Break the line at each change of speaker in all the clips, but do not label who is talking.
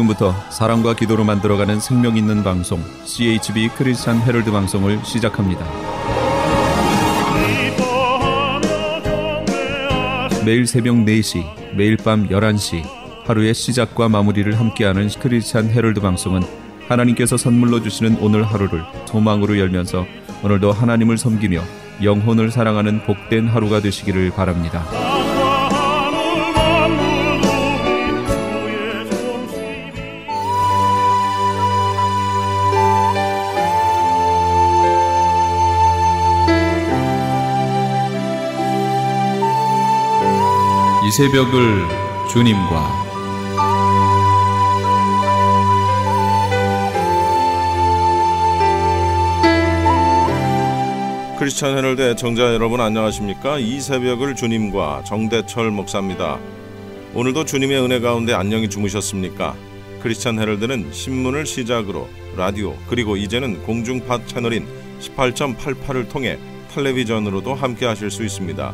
지금부터 사랑과 기도로 만들어가는 생명 있는 방송 CHB 크리스찬 헤럴드 방송을 시작합니다. 매일 새벽 4시, 매일 밤 11시 하루의 시작과 마무리를 함께하는 크리스찬 헤럴드 방송은 하나님께서 선물로 주시는 오늘 하루를 소망으로 열면서 오늘도 하나님을 섬기며 영혼을 사랑하는 복된 하루가 되시기를 바랍니다.
새벽을 주님과
크리스천 헤럴드 청자 여러분 안녕하십니까? 이 새벽을 주님과 정대철 목사입니다. 오늘도 주님의 은혜 가운데 안녕히 주무셨습니까? 크리스천 헤럴드는 신문을 시작으로 라디오 그리고 이제는 공중파 채널인 18.88을 통해 텔레비전으로도 함께 하실 수 있습니다.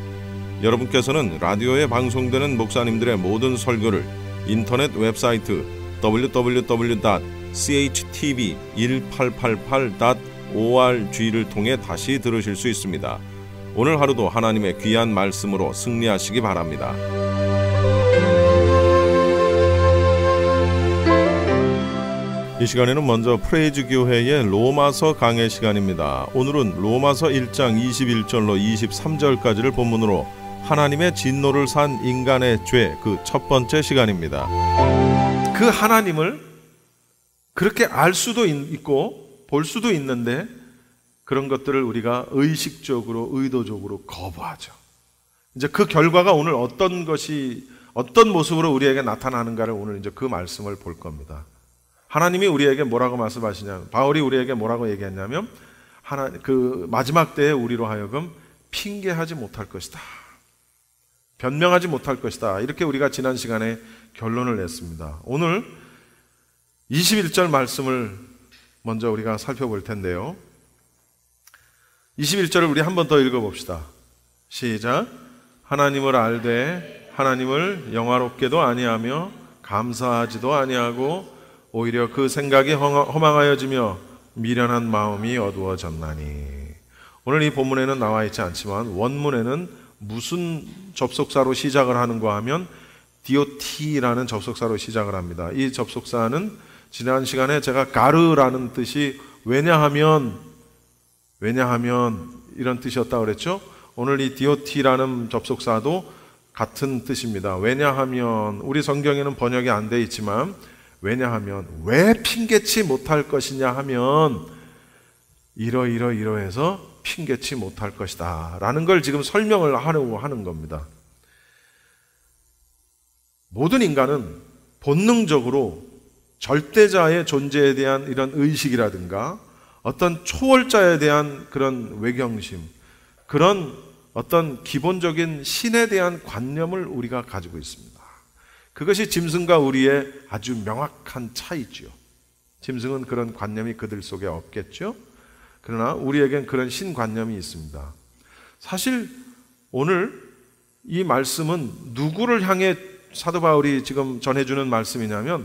여러분께서는 라디오에 방송되는 목사님들의 모든 설교를 인터넷 웹사이트 www.chtv1888.org를 통해 다시 들으실 수 있습니다. 오늘 하루도 하나님의 귀한 말씀으로 승리하시기 바랍니다. 이 시간에는 먼저 프레이즈 교회의 로마서 강해 시간입니다. 오늘은 로마서 1장 21절로 23절까지를 본문으로 하나님의 진노를 산 인간의 죄 그 첫 번째 시간입니다. 그 하나님을 그렇게 알 수도 있고 볼 수도 있는데 그런 것들을 우리가 의식적으로 의도적으로 거부하죠. 이제 그 결과가 오늘 어떤 것이 어떤 모습으로 우리에게 나타나는가를 오늘 이제 그 말씀을 볼 겁니다. 하나님이 우리에게 뭐라고 말씀하시냐? 바울이 우리에게 뭐라고 얘기했냐면 하나 그 마지막 때에 우리로 하여금 핑계하지 못할 것이다. 변명하지 못할 것이다. 이렇게 우리가 지난 시간에 결론을 냈습니다. 오늘 21절 말씀을 먼저 우리가 살펴볼 텐데요. 21절을 우리 한 번 더 읽어봅시다. 시작. 하나님을 알되 하나님을 영화롭게도 아니하며 감사하지도 아니하고 오히려 그 생각이 허망하여지며 미련한 마음이 어두워졌나니. 오늘 이 본문에는 나와 있지 않지만 원문에는 무슨 접속사로 시작을 하는거 하면 dot라는 접속사로 시작을 합니다. 이 접속사는 지난 시간에 제가 가르라는 뜻이 왜냐하면 왜냐하면 이런 뜻이었다 그랬죠? 오늘 이 dot라는 접속사도 같은 뜻입니다. 왜냐하면 우리 성경에는 번역이 안 돼 있지만 왜냐하면 왜 핑계치 못할 것이냐 하면 이러이러 이러해서 핑계치 못할 것이다. 라는 걸 지금 설명을 하려고 하는 겁니다. 모든 인간은 본능적으로 절대자의 존재에 대한 이런 의식이라든가 어떤 초월자에 대한 그런 외경심, 그런 어떤 기본적인 신에 대한 관념을 우리가 가지고 있습니다. 그것이 짐승과 우리의 아주 명확한 차이지요. 짐승은 그런 관념이 그들 속에 없겠죠. 그러나 우리에겐 그런 신관념이 있습니다. 사실 오늘 이 말씀은 누구를 향해 사도 바울이 지금 전해주는 말씀이냐면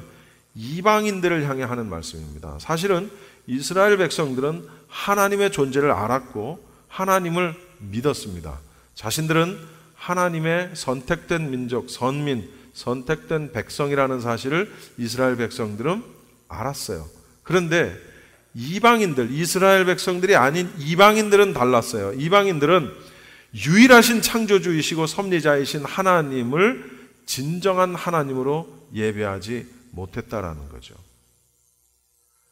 이방인들을 향해 하는 말씀입니다. 사실은 이스라엘 백성들은 하나님의 존재를 알았고 하나님을 믿었습니다. 자신들은 하나님의 선택된 민족, 선민, 선택된 백성이라는 사실을 이스라엘 백성들은 알았어요. 그런데 이방인들, 이스라엘 백성들이 아닌 이방인들은 달랐어요. 이방인들은 유일하신 창조주이시고 섭리자이신 하나님을 진정한 하나님으로 예배하지 못했다라는 거죠.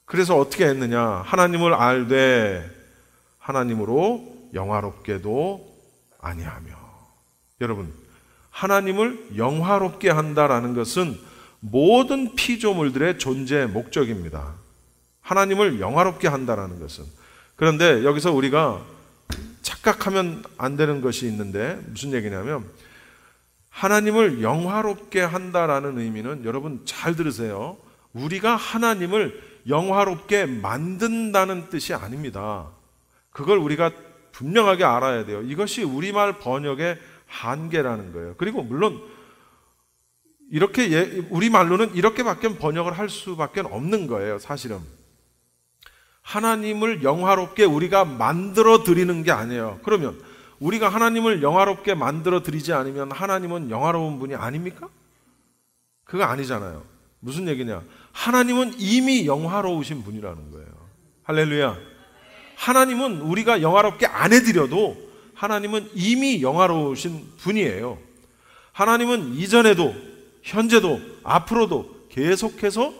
그래서 어떻게 했느냐? 하나님을 알되 하나님으로 영화롭게도 아니하며. 여러분, 하나님을 영화롭게 한다라는 것은 모든 피조물들의 존재의 목적입니다. 하나님을 영화롭게 한다라는 것은. 그런데 여기서 우리가 착각하면 안 되는 것이 있는데 무슨 얘기냐면 하나님을 영화롭게 한다라는 의미는 여러분 잘 들으세요. 우리가 하나님을 영화롭게 만든다는 뜻이 아닙니다. 그걸 우리가 분명하게 알아야 돼요. 이것이 우리말 번역의 한계라는 거예요. 그리고 물론 이렇게 예, 우리말로는 이렇게밖에 번역을 할 수밖에 없는 거예요, 사실은. 하나님을 영화롭게 우리가 만들어 드리는 게 아니에요. 그러면 우리가 하나님을 영화롭게 만들어 드리지 않으면 하나님은 영화로운 분이 아닙니까? 그거 아니잖아요. 무슨 얘기냐? 하나님은 이미 영화로우신 분이라는 거예요. 할렐루야. 하나님은 우리가 영화롭게 안 해드려도 하나님은 이미 영화로우신 분이에요. 하나님은 이전에도, 현재도, 앞으로도 계속해서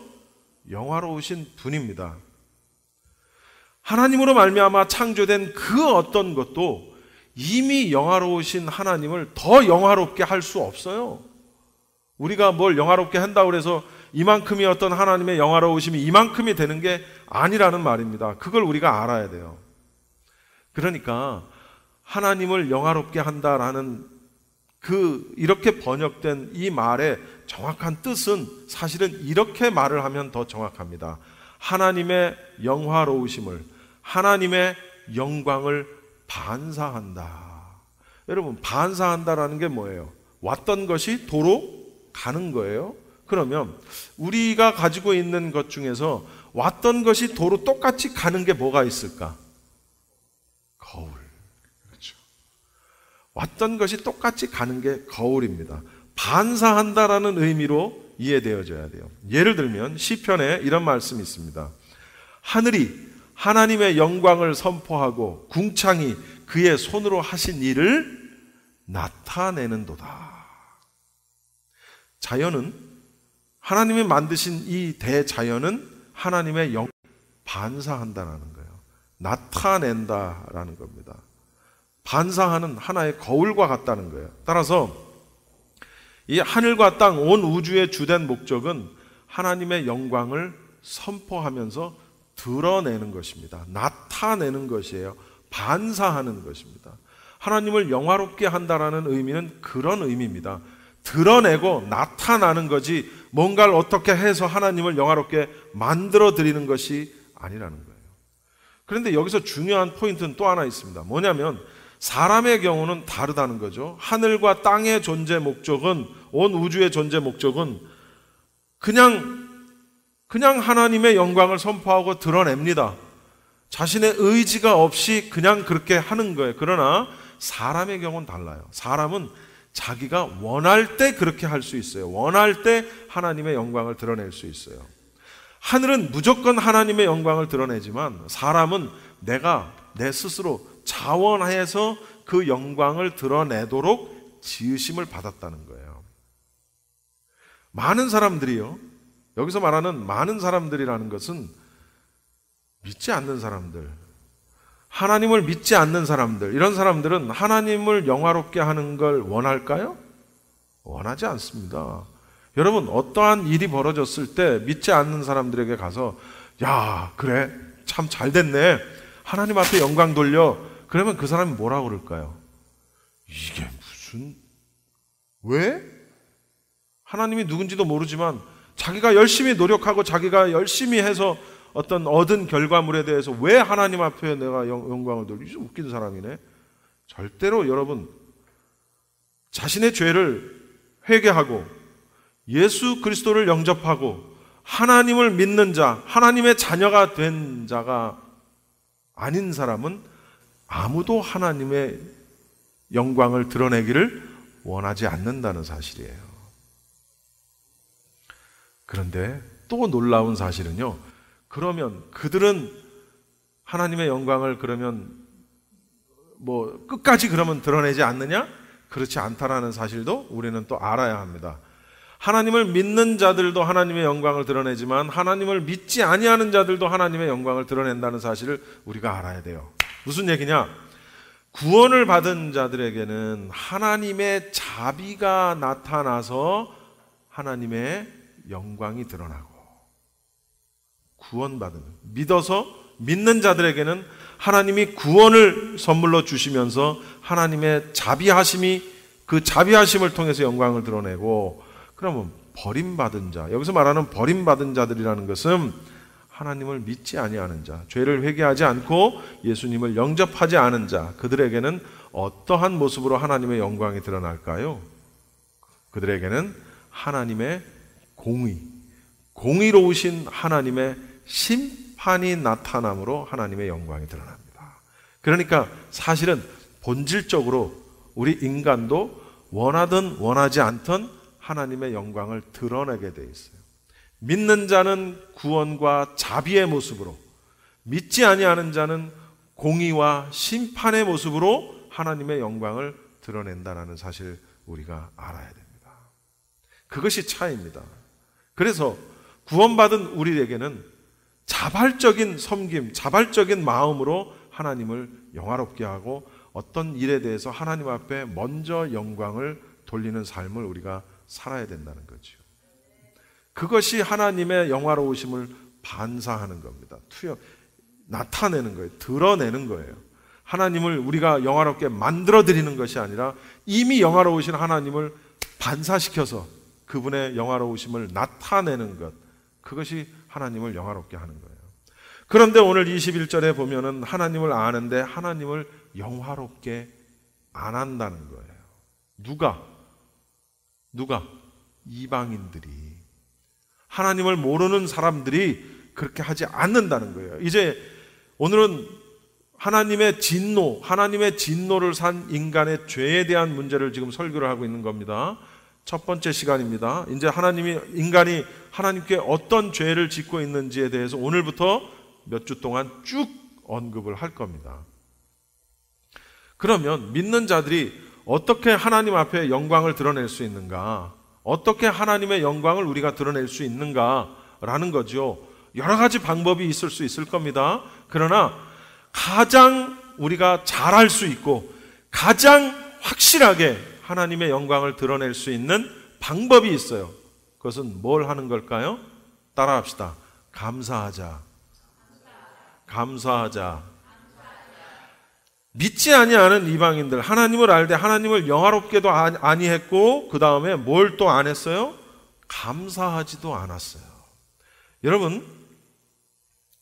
영화로우신 분입니다. 하나님으로 말미암아 창조된 그 어떤 것도 이미 영화로우신 하나님을 더 영화롭게 할 수 없어요. 우리가 뭘 영화롭게 한다 그래서 이만큼이 어떤 하나님의 영화로우심이 이만큼이 되는 게 아니라는 말입니다. 그걸 우리가 알아야 돼요. 그러니까 하나님을 영화롭게 한다라는 그 이렇게 번역된 이 말의 정확한 뜻은 사실은 이렇게 말을 하면 더 정확합니다. 하나님의 영화로우심을 하나님의 영광을 반사한다. 여러분 반사한다라는 게 뭐예요? 왔던 것이 도로 가는 거예요. 그러면 우리가 가지고 있는 것 중에서 왔던 것이 도로 똑같이 가는 게 뭐가 있을까? 거울. 그렇죠. 왔던 것이 똑같이 가는 게 거울입니다. 반사한다라는 의미로 이해되어져야 돼요. 예를 들면 시편에 이런 말씀이 있습니다. 하늘이 하나님의 영광을 선포하고 궁창이 그의 손으로 하신 일을 나타내는도다. 자연은 하나님이 만드신 이 대자연은 하나님의 영 반사한다라는 거예요. 나타낸다라는 겁니다. 반사하는 하나의 거울과 같다는 거예요. 따라서 이 하늘과 땅, 온 우주의 주된 목적은 하나님의 영광을 선포하면서 드러내는 것입니다. 나타내는 것이에요. 반사하는 것입니다. 하나님을 영화롭게 한다라는 의미는 그런 의미입니다. 드러내고 나타나는 거지 뭔가를 어떻게 해서 하나님을 영화롭게 만들어 드리는 것이 아니라는 거예요. 그런데 여기서 중요한 포인트는 또 하나 있습니다. 뭐냐면 사람의 경우는 다르다는 거죠. 하늘과 땅의 존재 목적은 온 우주의 존재 목적은 그냥 그냥 하나님의 영광을 선포하고 드러냅니다. 자신의 의지가 없이 그냥 그렇게 하는 거예요. 그러나 사람의 경우는 달라요. 사람은 자기가 원할 때 그렇게 할 수 있어요. 원할 때 하나님의 영광을 드러낼 수 있어요. 하늘은 무조건 하나님의 영광을 드러내지만 사람은 내가 내 스스로 자원하여서 그 영광을 드러내도록 지으심을 받았다는 거예요. 많은 사람들이요. 여기서 말하는 많은 사람들이라는 것은 믿지 않는 사람들, 하나님을 믿지 않는 사람들, 이런 사람들은 하나님을 영화롭게 하는 걸 원할까요? 원하지 않습니다. 여러분, 어떠한 일이 벌어졌을 때 믿지 않는 사람들에게 가서, 야, 그래, 참 잘 됐네. 하나님 앞에 영광 돌려. 그러면 그 사람이 뭐라 고 그럴까요? 이게 무슨, 왜? 하나님이 누군지도 모르지만 자기가 열심히 노력하고 자기가 열심히 해서 어떤 얻은 결과물에 대해서 왜 하나님 앞에 내가 영광을 돌리지? 웃긴 사람이네. 절대로 여러분 자신의 죄를 회개하고 예수 그리스도를 영접하고 하나님을 믿는 자, 하나님의 자녀가 된 자가 아닌 사람은 아무도 하나님의 영광을 드러내기를 원하지 않는다는 사실이에요. 그런데 또 놀라운 사실은요. 그러면 그들은 하나님의 영광을 그러면 뭐 끝까지 그러면 드러내지 않느냐? 그렇지 않다라는 사실도 우리는 또 알아야 합니다. 하나님을 믿는 자들도 하나님의 영광을 드러내지만 하나님을 믿지 아니하는 자들도 하나님의 영광을 드러낸다는 사실을 우리가 알아야 돼요. 무슨 얘기냐? 구원을 받은 자들에게는 하나님의 자비가 나타나서 하나님의 영광이 드러나고 구원받은 믿어서 믿는 자들에게는 하나님이 구원을 선물로 주시면서 하나님의 자비하심이 그 자비하심을 통해서 영광을 드러내고 그러면 버림받은 자 여기서 말하는 버림받은 자들이라는 것은 하나님을 믿지 아니하는 자, 죄를 회개하지 않고 예수님을 영접하지 않은 자, 그들에게는 어떠한 모습으로 하나님의 영광이 드러날까요? 그들에게는 하나님의 공의, 공의로우신 하나님의 심판이 나타남으로 하나님의 영광이 드러납니다. 그러니까 사실은 본질적으로 우리 인간도 원하든 원하지 않든 하나님의 영광을 드러내게 돼 있어요. 믿는 자는 구원과 자비의 모습으로 믿지 아니하는 자는 공의와 심판의 모습으로 하나님의 영광을 드러낸다라는 사실 우리가 알아야 됩니다. 그것이 차이입니다. 그래서 구원받은 우리에게는 자발적인 섬김, 자발적인 마음으로 하나님을 영화롭게 하고 어떤 일에 대해서 하나님 앞에 먼저 영광을 돌리는 삶을 우리가 살아야 된다는 거죠. 그것이 하나님의 영화로우심을 반사하는 겁니다. 투여 나타내는 거예요. 드러내는 거예요. 하나님을 우리가 영화롭게 만들어 드리는 것이 아니라 이미 영화로우신 하나님을 반사시켜서 그분의 영화로우심을 나타내는 것. 그것이 하나님을 영화롭게 하는 거예요. 그런데 오늘 21절에 보면은 하나님을 아는데 하나님을 영화롭게 안 한다는 거예요. 누가? 누가? 이방인들이. 하나님을 모르는 사람들이 그렇게 하지 않는다는 거예요. 이제 오늘은 하나님의 진노, 하나님의 진노를 산 인간의 죄에 대한 문제를 지금 설교를 하고 있는 겁니다. 첫 번째 시간입니다. 이제 하나님이 인간이 하나님께 어떤 죄를 짓고 있는지에 대해서 오늘부터 몇 주 동안 쭉 언급을 할 겁니다. 그러면 믿는 자들이 어떻게 하나님 앞에 영광을 드러낼 수 있는가? 어떻게 하나님의 영광을 우리가 드러낼 수 있는가라는 거죠. 여러 가지 방법이 있을 수 있을 겁니다. 그러나 가장 우리가 잘할 수 있고 가장 확실하게 하나님의 영광을 드러낼 수 있는 방법이 있어요. 그것은 뭘 하는 걸까요? 따라합시다. 감사하자. 감사하자. 믿지 아니하는 이방인들 하나님을 알되 하나님을 영화롭게도 아니했고 그 다음에 뭘 또 안 했어요? 감사하지도 않았어요. 여러분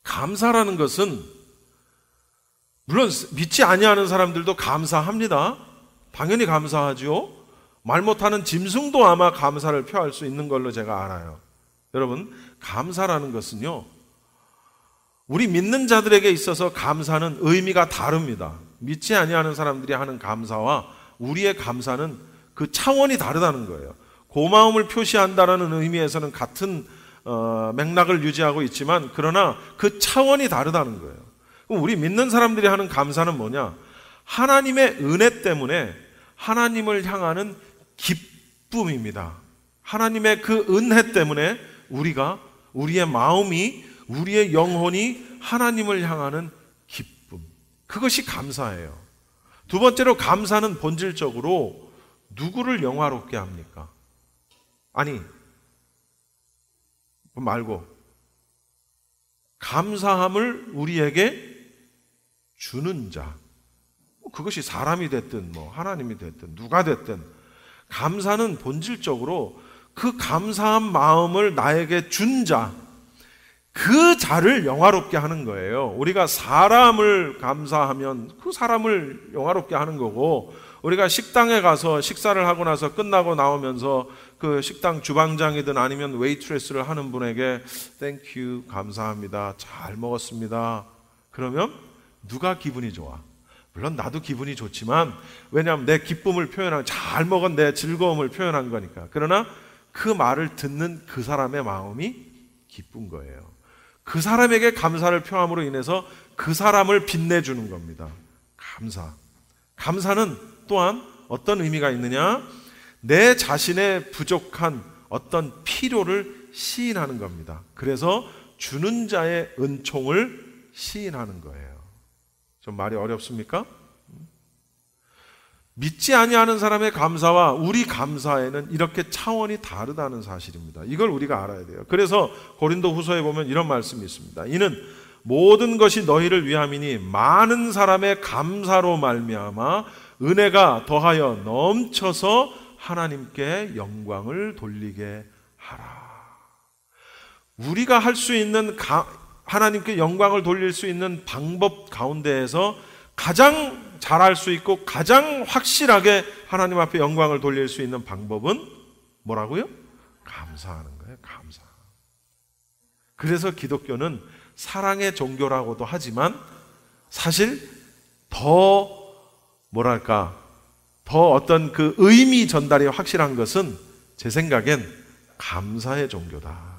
감사라는 것은 물론 믿지 아니하는 사람들도 감사합니다. 당연히 감사하죠. 말 못하는 짐승도 아마 감사를 표할 수 있는 걸로 제가 알아요. 여러분, 감사라는 것은요, 우리 믿는 자들에게 있어서 감사는 의미가 다릅니다. 믿지 아니하는 사람들이 하는 감사와 우리의 감사는 그 차원이 다르다는 거예요. 고마움을 표시한다라는 의미에서는 같은 어, 맥락을 유지하고 있지만 그러나 그 차원이 다르다는 거예요. 우리 믿는 사람들이 하는 감사는 뭐냐? 하나님의 은혜 때문에 하나님을 향하는 기쁨입니다. 하나님의 그 은혜 때문에 우리가 우리의 마음이 우리의 영혼이 하나님을 향하는 기쁨. 그것이 감사예요. 두 번째로 감사는 본질적으로 누구를 영화롭게 합니까? 아니, 말고, 감사함을 우리에게 주는 자. 뭐 그것이 사람이 됐든 뭐 하나님이 됐든 누가 됐든 감사는 본질적으로 그 감사한 마음을 나에게 준 자, 그 자를 영화롭게 하는 거예요. 우리가 사람을 감사하면 그 사람을 영화롭게 하는 거고, 우리가 식당에 가서 식사를 하고 나서 끝나고 나오면서 그 식당 주방장이든 아니면 웨이트레스를 하는 분에게 Thank you, 감사합니다. 잘 먹었습니다. 그러면 누가 기분이 좋아? 물론 나도 기분이 좋지만 왜냐하면 내 기쁨을 표현한 잘 먹은 내 즐거움을 표현한 거니까. 그러나 그 말을 듣는 그 사람의 마음이 기쁜 거예요. 그 사람에게 감사를 표함으로 인해서 그 사람을 빛내주는 겁니다. 감사. 감사는 또한 어떤 의미가 있느냐? 내 자신의 부족한 어떤 필요를 시인하는 겁니다. 그래서 주는 자의 은총을 시인하는 거예요. 좀 말이 어렵습니까? 믿지 아니하는 사람의 감사와 우리 감사에는 이렇게 차원이 다르다는 사실입니다. 이걸 우리가 알아야 돼요. 그래서 고린도 후서에 보면 이런 말씀이 있습니다. 이는 모든 것이 너희를 위함이니 많은 사람의 감사로 말미암아 은혜가 더하여 넘쳐서 하나님께 영광을 돌리게 하라. 우리가 할 수 있는 하나님께 영광을 돌릴 수 있는 방법 가운데에서 가장 잘할 수 있고 가장 확실하게 하나님 앞에 영광을 돌릴 수 있는 방법은 뭐라고요? 감사하는 거예요. 감사. 그래서 기독교는 사랑의 종교라고도 하지만 사실 더 뭐랄까 더 어떤 그 의미 전달이 확실한 것은 제 생각엔 감사의 종교다.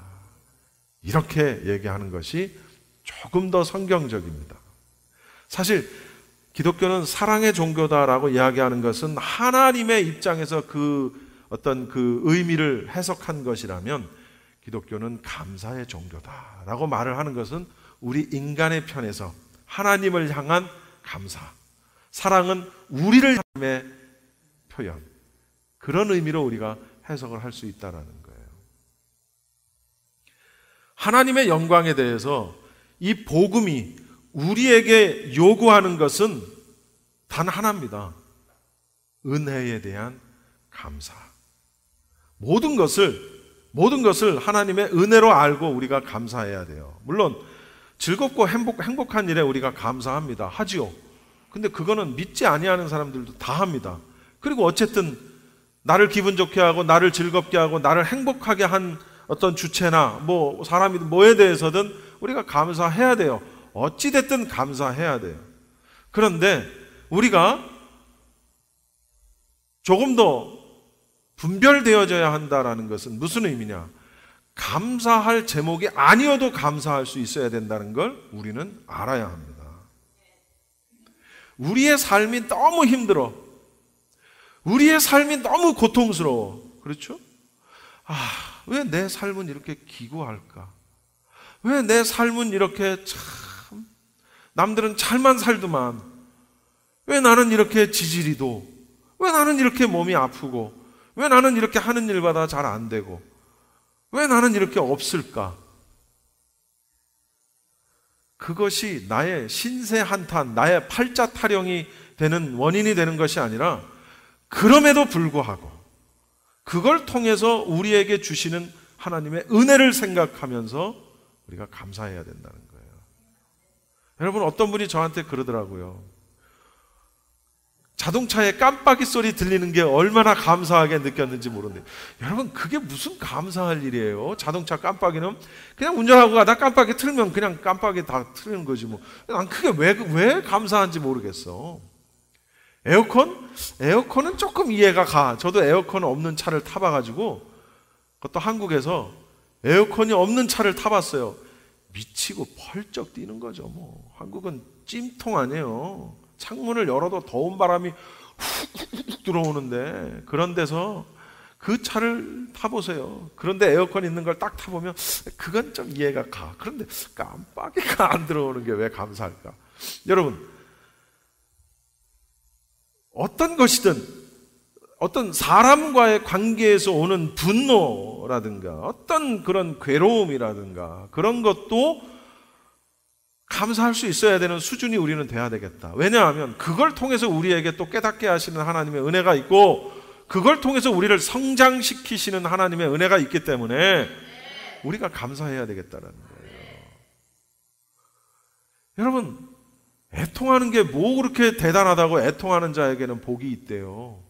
이렇게 얘기하는 것이 조금 더 성경적입니다. 사실 기독교는 사랑의 종교다라고 이야기하는 것은 하나님의 입장에서 그 어떤 그 의미를 해석한 것이라면 기독교는 감사의 종교다라고 말을 하는 것은 우리 인간의 편에서 하나님을 향한 감사. 사랑은 우리를 하나 표현. 그런 의미로 우리가 해석을 할 수 있다라는 하나님의 영광에 대해서 이 복음이 우리에게 요구하는 것은 단 하나입니다. 은혜에 대한 감사. 모든 것을 모든 것을 하나님의 은혜로 알고 우리가 감사해야 돼요. 물론 즐겁고 행복, 행복한 일에 우리가 감사합니다. 하지요. 근데 그거는 믿지 아니하는 사람들도 다 합니다. 그리고 어쨌든 나를 기분 좋게 하고 나를 즐겁게 하고 나를 행복하게 한 어떤 주체나 뭐 사람이든 뭐에 대해서든 우리가 감사해야 돼요. 어찌됐든 감사해야 돼요. 그런데 우리가 조금 더 분별되어져야 한다라는 것은 무슨 의미냐? 감사할 제목이 아니어도 감사할 수 있어야 된다는 걸 우리는 알아야 합니다. 우리의 삶이 너무 힘들어. 우리의 삶이 너무 고통스러워. 그렇죠? 아, 왜내 삶은 이렇게 기구할까? 왜 내 삶은 이렇게 참, 남들은 잘만 살더만, 왜 나는 이렇게 지지리도, 왜 나는 이렇게 몸이 아프고, 왜 나는 이렇게 하는 일마다 잘 안 되고, 왜 나는 이렇게 없을까? 그것이 나의 신세 한탄, 나의 팔자 타령이 되는 원인이 되는 것이 아니라, 그럼에도 불구하고, 그걸 통해서 우리에게 주시는 하나님의 은혜를 생각하면서 우리가 감사해야 된다는 거예요. 여러분, 어떤 분이 저한테 그러더라고요. 자동차에 깜빡이 소리 들리는 게 얼마나 감사하게 느꼈는지 모르는데 여러분 그게 무슨 감사할 일이에요? 자동차 깜빡이는 그냥 운전하고 가다 깜빡이 틀면 그냥 깜빡이 다 틀리는 거지 뭐. 난 그게 왜 왜 감사한지 모르겠어. 에어컨? 에어컨은 조금 이해가 가. 저도 에어컨 없는 차를 타봐가지고 그것도 한국에서 에어컨이 없는 차를 타봤어요. 미치고 펄쩍 뛰는 거죠. 뭐 한국은 찜통 아니에요. 창문을 열어도 더운 바람이 훅훅 들어오는데 그런 데서 그 차를 타보세요. 그런데 에어컨 있는 걸 딱 타보면 그건 좀 이해가 가. 그런데 깜빡이가 안 들어오는 게 왜 감사할까? 여러분 어떤 것이든 어떤 사람과의 관계에서 오는 분노라든가 어떤 그런 괴로움이라든가 그런 것도 감사할 수 있어야 되는 수준이 우리는 돼야 되겠다. 왜냐하면 그걸 통해서 우리에게 또 깨닫게 하시는 하나님의 은혜가 있고 그걸 통해서 우리를 성장시키시는 하나님의 은혜가 있기 때문에 우리가 감사해야 되겠다는 거예요. 여러분, 애통하는 게 뭐 그렇게 대단하다고 애통하는 자에게는 복이 있대요.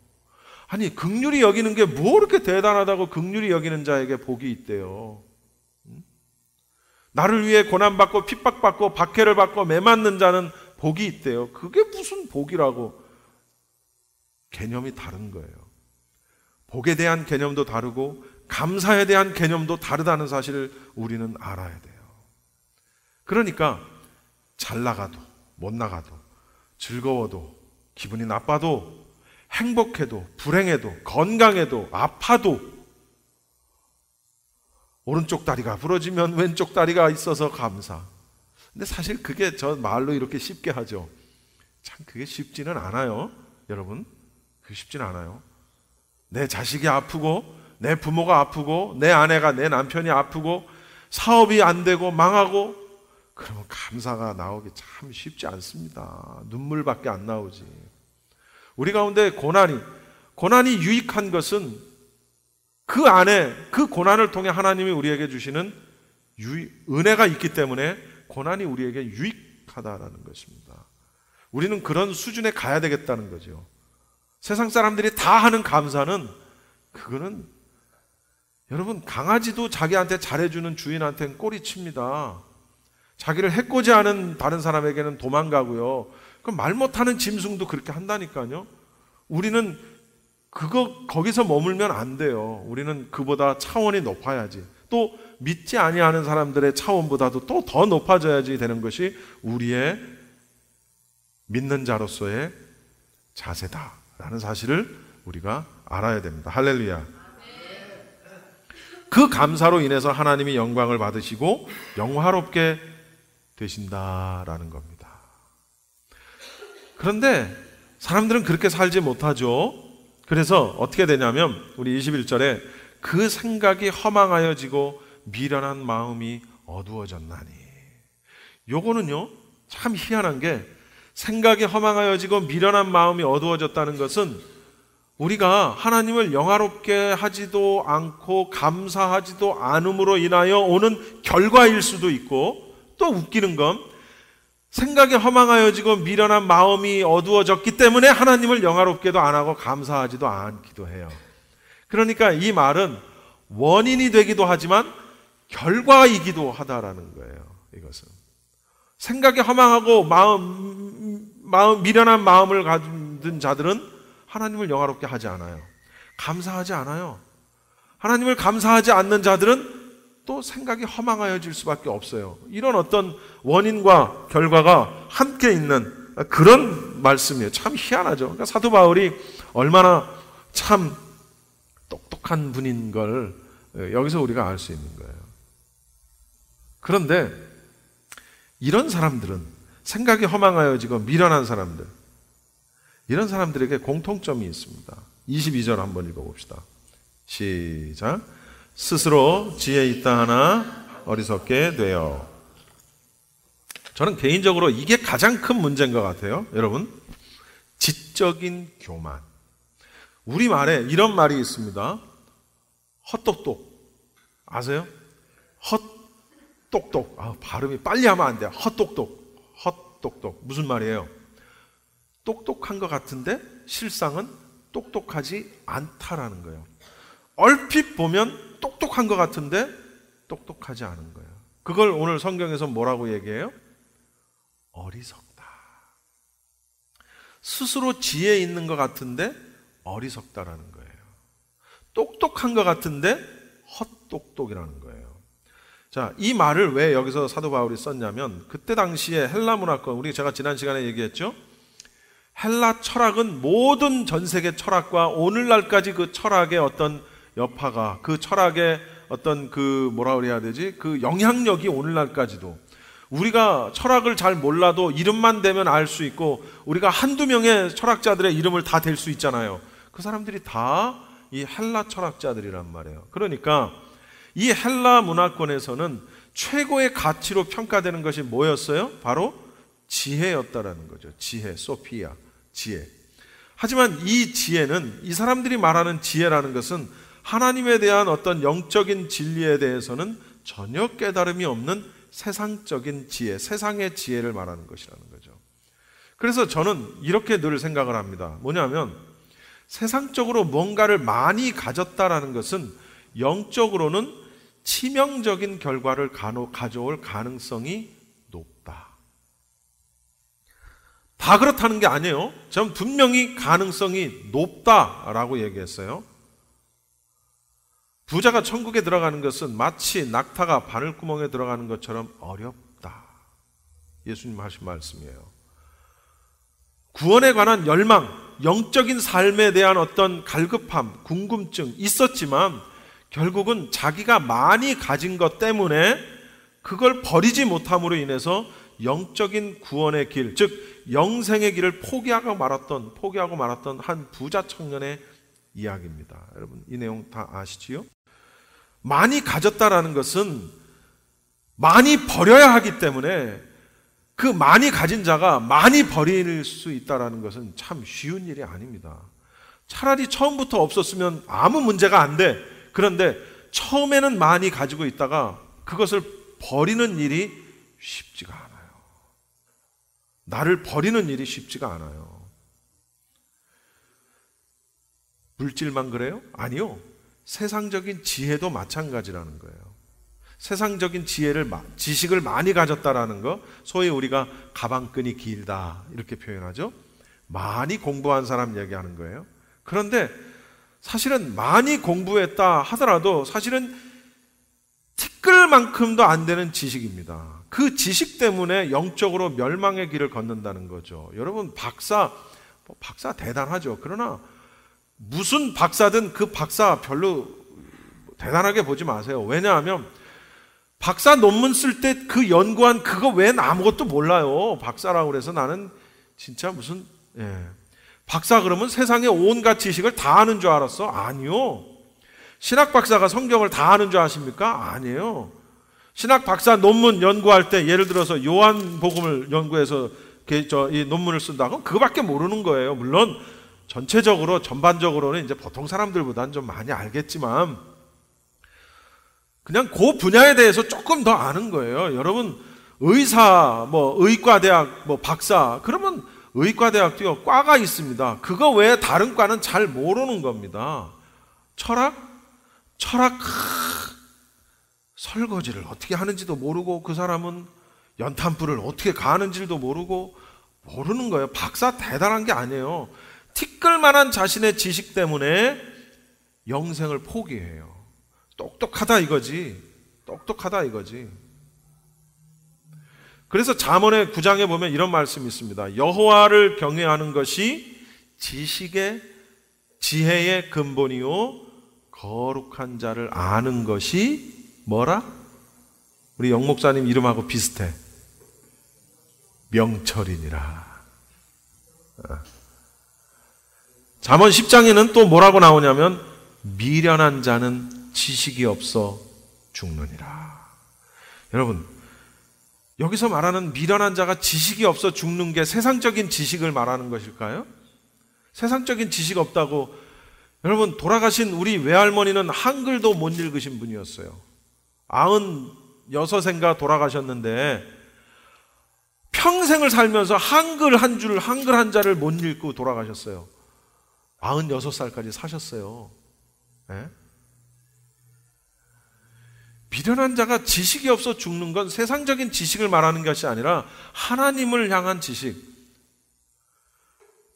아니, 극률이 여기는 게 뭐 그렇게 대단하다고 극률이 여기는 자에게 복이 있대요. 나를 위해 고난받고 핍박받고 박해를 받고 매맞는 자는 복이 있대요. 그게 무슨 복이라고 개념이 다른 거예요. 복에 대한 개념도 다르고 감사에 대한 개념도 다르다는 사실을 우리는 알아야 돼요. 그러니까 잘 나가도 못 나가도 즐거워도 기분이 나빠도 행복해도 불행해도 건강해도 아파도 오른쪽 다리가 부러지면 왼쪽 다리가 있어서 감사. 근데 사실 그게 저 말로 이렇게 쉽게 하죠. 참 그게 쉽지는 않아요. 여러분. 그게 쉽지는 않아요. 내 자식이 아프고 내 부모가 아프고 내 아내가 내 남편이 아프고 사업이 안 되고 망하고 그러면 감사가 나오기 참 쉽지 않습니다. 눈물밖에 안 나오지. 우리 가운데 고난이, 고난이 유익한 것은 그 안에, 그 고난을 통해 하나님이 우리에게 주시는 유익, 은혜가 있기 때문에 고난이 우리에게 유익하다라는 것입니다. 우리는 그런 수준에 가야 되겠다는 거죠. 세상 사람들이 다 하는 감사는 그거는 여러분 강아지도 자기한테 잘해주는 주인한테는 꼬리 칩니다. 자기를 해코지 않은 다른 사람에게는 도망가고요. 그말 못하는 짐승도 그렇게 한다니까요. 우리는 그거 거기서 머물면 안 돼요. 우리는 그보다 차원이 높아야지. 또 믿지 아니하는 사람들의 차원보다도 또 더 높아져야지 되는 것이 우리의 믿는 자로서의 자세다라는 사실을 우리가 알아야 됩니다. 할렐루야. 그 감사로 인해서 하나님이 영광을 받으시고 영화롭게 되신다라는 겁니다. 그런데 사람들은 그렇게 살지 못하죠. 그래서 어떻게 되냐면 우리 21절에 그 생각이 허망하여지고 미련한 마음이 어두워졌나니. 요거는요. 참 희한한 게 생각이 허망하여지고 미련한 마음이 어두워졌다는 것은 우리가 하나님을 영화롭게 하지도 않고 감사하지도 않음으로 인하여 오는 결과일 수도 있고 또 웃기는 건 생각이 허망하여지고 미련한 마음이 어두워졌기 때문에 하나님을 영화롭게도 안 하고 감사하지도 않기도 해요. 그러니까 이 말은 원인이 되기도 하지만 결과이기도 하다라는 거예요. 이것은 생각이 허망하고 마음 마음 미련한 마음을 가진 자들은 하나님을 영화롭게 하지 않아요. 감사하지 않아요. 하나님을 감사하지 않는 자들은 또 생각이 허망하여질 수밖에 없어요. 이런 어떤 원인과 결과가 함께 있는 그런 말씀이에요. 참 희한하죠. 그러니까 사도 바울이 얼마나 참 똑똑한 분인 걸 여기서 우리가 알 수 있는 거예요. 그런데 이런 사람들은 생각이 허망하여지고 미련한 사람들, 이런 사람들에게 공통점이 있습니다. 22절 한번 읽어봅시다. 시작. 스스로 지혜 있다 하나 어리석게 돼요. 저는 개인적으로 이게 가장 큰 문제인 것 같아요. 여러분. 지적인 교만. 우리말에 이런 말이 있습니다. 헛똑똑. 아세요? 헛똑똑. 아, 발음이 빨리 하면 안 돼요. 헛똑똑. 헛똑똑. 무슨 말이에요? 똑똑한 것 같은데 실상은 똑똑하지 않다라는 거예요. 얼핏 보면 똑똑한 것 같은데 똑똑하지 않은 거예요. 그걸 오늘 성경에서 뭐라고 얘기해요? 어리석다. 스스로 지혜 있는 것 같은데 어리석다라는 거예요. 똑똑한 것 같은데 헛똑똑이라는 거예요. 자, 이 말을 왜 여기서 사도 바울이 썼냐면 그때 당시에 헬라 문화권 우리 제가 지난 시간에 얘기했죠. 헬라 철학은 모든 전 세계 철학과 오늘날까지 그 철학의 어떤 여파가 그 철학의 어떤 그 뭐라 그래야 되지? 그 영향력이 오늘날까지도 우리가 철학을 잘 몰라도 이름만 되면 알 수 있고 우리가 한두 명의 철학자들의 이름을 다 될 수 있잖아요. 그 사람들이 다 이 헬라 철학자들이란 말이에요. 그러니까 이 헬라 문화권에서는 최고의 가치로 평가되는 것이 뭐였어요? 바로 지혜였다라는 거죠. 지혜, 소피아, 지혜. 하지만 이 지혜는 이 사람들이 말하는 지혜라는 것은 하나님에 대한 어떤 영적인 진리에 대해서는 전혀 깨달음이 없는 세상적인 지혜, 세상의 지혜를 말하는 것이라는 거죠. 그래서 저는 이렇게 늘 생각을 합니다. 뭐냐면 세상적으로 뭔가를 많이 가졌다라는 것은 영적으로는 치명적인 결과를 가져올 가능성이 높다. 다 그렇다는 게 아니에요. 전 분명히 가능성이 높다라고 얘기했어요. 부자가 천국에 들어가는 것은 마치 낙타가 바늘구멍에 들어가는 것처럼 어렵다. 예수님 하신 말씀이에요. 구원에 관한 열망, 영적인 삶에 대한 어떤 갈급함, 궁금증 있었지만 결국은 자기가 많이 가진 것 때문에 그걸 버리지 못함으로 인해서 영적인 구원의 길, 즉 영생의 길을 포기하고 말았던 포기하고 말았던 한 부자 청년의 이야기입니다. 여러분 이 내용 다 아시지요? 많이 가졌다라는 것은 많이 버려야 하기 때문에 그 많이 가진 자가 많이 버릴 수 있다라는 것은 참 쉬운 일이 아닙니다. 차라리 처음부터 없었으면 아무 문제가 안 돼. 그런데 처음에는 많이 가지고 있다가 그것을 버리는 일이 쉽지가 않아요. 나를 버리는 일이 쉽지가 않아요. 물질만 그래요? 아니요. 세상적인 지혜도 마찬가지라는 거예요. 세상적인 지혜를 지식을 많이 가졌다라는 거, 소위 우리가 가방끈이 길다 이렇게 표현하죠. 많이 공부한 사람 얘기하는 거예요. 그런데 사실은 많이 공부했다 하더라도 사실은 티끌만큼도 안 되는 지식입니다. 그 지식 때문에 영적으로 멸망의 길을 걷는다는 거죠. 여러분 박사 뭐 박사 대단하죠. 그러나 무슨 박사든 그 박사 별로 대단하게 보지 마세요. 왜냐하면 박사 논문 쓸 때 그 연구한 그거 외엔 아무것도 몰라요. 박사라고 그래서 나는 진짜 무슨 예. 박사 그러면 세상의 온갖 지식을 다 아는 줄 알았어? 아니요. 신학 박사가 성경을 다 아는 줄 아십니까? 아니에요. 신학 박사 논문 연구할 때 예를 들어서 요한복음을 연구해서 이 논문을 쓴다고 그거밖에 모르는 거예요. 물론 전체적으로 전반적으로는 이제 보통 사람들보다는 좀 많이 알겠지만 그냥 그 분야에 대해서 조금 더 아는 거예요. 여러분 의사 뭐 의과대학 뭐 박사 그러면 의과대학도요 과가 있습니다. 그거 외에 다른 과는 잘 모르는 겁니다. 철학 철학 설거지를 어떻게 하는지도 모르고 그 사람은 연탄불을 어떻게 가는지도 모르고 모르는 거예요. 박사 대단한 게 아니에요. 티끌만한 자신의 지식 때문에 영생을 포기해요. 똑똑하다 이거지. 똑똑하다 이거지. 그래서 잠언의 9장에 보면 이런 말씀이 있습니다. 여호와를 경외하는 것이 지식의 지혜의 근본이요 거룩한 자를 아는 것이 뭐라? 우리 영 목사님 이름하고 비슷해. 명철이니라. 어. 잠언 10장에는 또 뭐라고 나오냐면 미련한 자는 지식이 없어 죽느니라. 여러분, 여기서 말하는 미련한 자가 지식이 없어 죽는 게 세상적인 지식을 말하는 것일까요? 세상적인 지식 없다고 여러분 돌아가신 우리 외할머니는 한글도 못 읽으신 분이었어요. 아흔 여섯인가 돌아가셨는데 평생을 살면서 한글 한 줄, 한글 한 자를 못 읽고 돌아가셨어요. 96살까지 사셨어요. 네? 미련한 자가 지식이 없어 죽는 건 세상적인 지식을 말하는 것이 아니라 하나님을 향한 지식.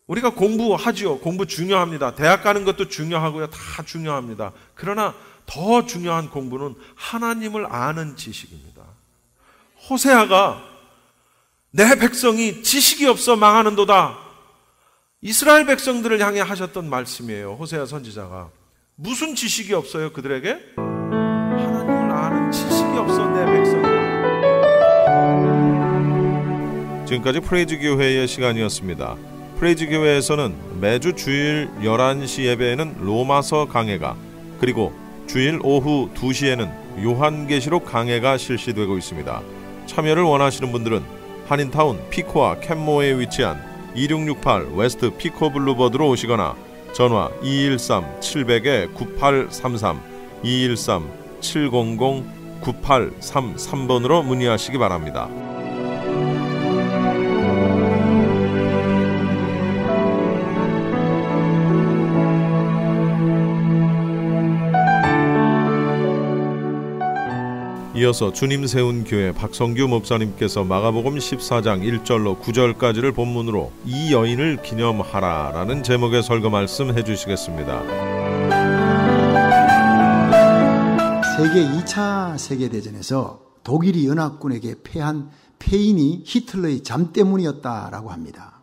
우리가 공부하지요. 공부 중요합니다. 대학 가는 것도 중요하고요. 다 중요합니다. 그러나 더 중요한 공부는 하나님을 아는 지식입니다. 호세아가 내 백성이 지식이 없어 망하는도다. 이스라엘 백성들을 향해 하셨던 말씀이에요. 호세아 선지자가 무슨 지식이 없어요 그들에게? 하나님을 아는 지식이 없어 내 백성들. 지금까지 프레이즈 교회의 시간이었습니다. 프레이즈 교회에서는 매주 주일 11시 예배에는 로마서 강해가 그리고 주일 오후 2시에는 요한계시록 강해가 실시되고 있습니다. 참여를 원하시는 분들은 한인타운 피코와 캔모에 위치한 2668 웨스트 피코 블루버드로 오시거나 전화 213-700-9833 213-700-9833번으로 문의하시기 바랍니다. 이어서 주님 세운 교회 박성규 목사님께서 마가복음 14장 1절로 9절까지를 본문으로 이 여인을 기념하라라는 제목의 설교 말씀해 주시겠습니다.
세계 2차 세계 대전에서 독일이 연합군에게 패한 패인이 히틀러의 잠 때문이었다라고 합니다.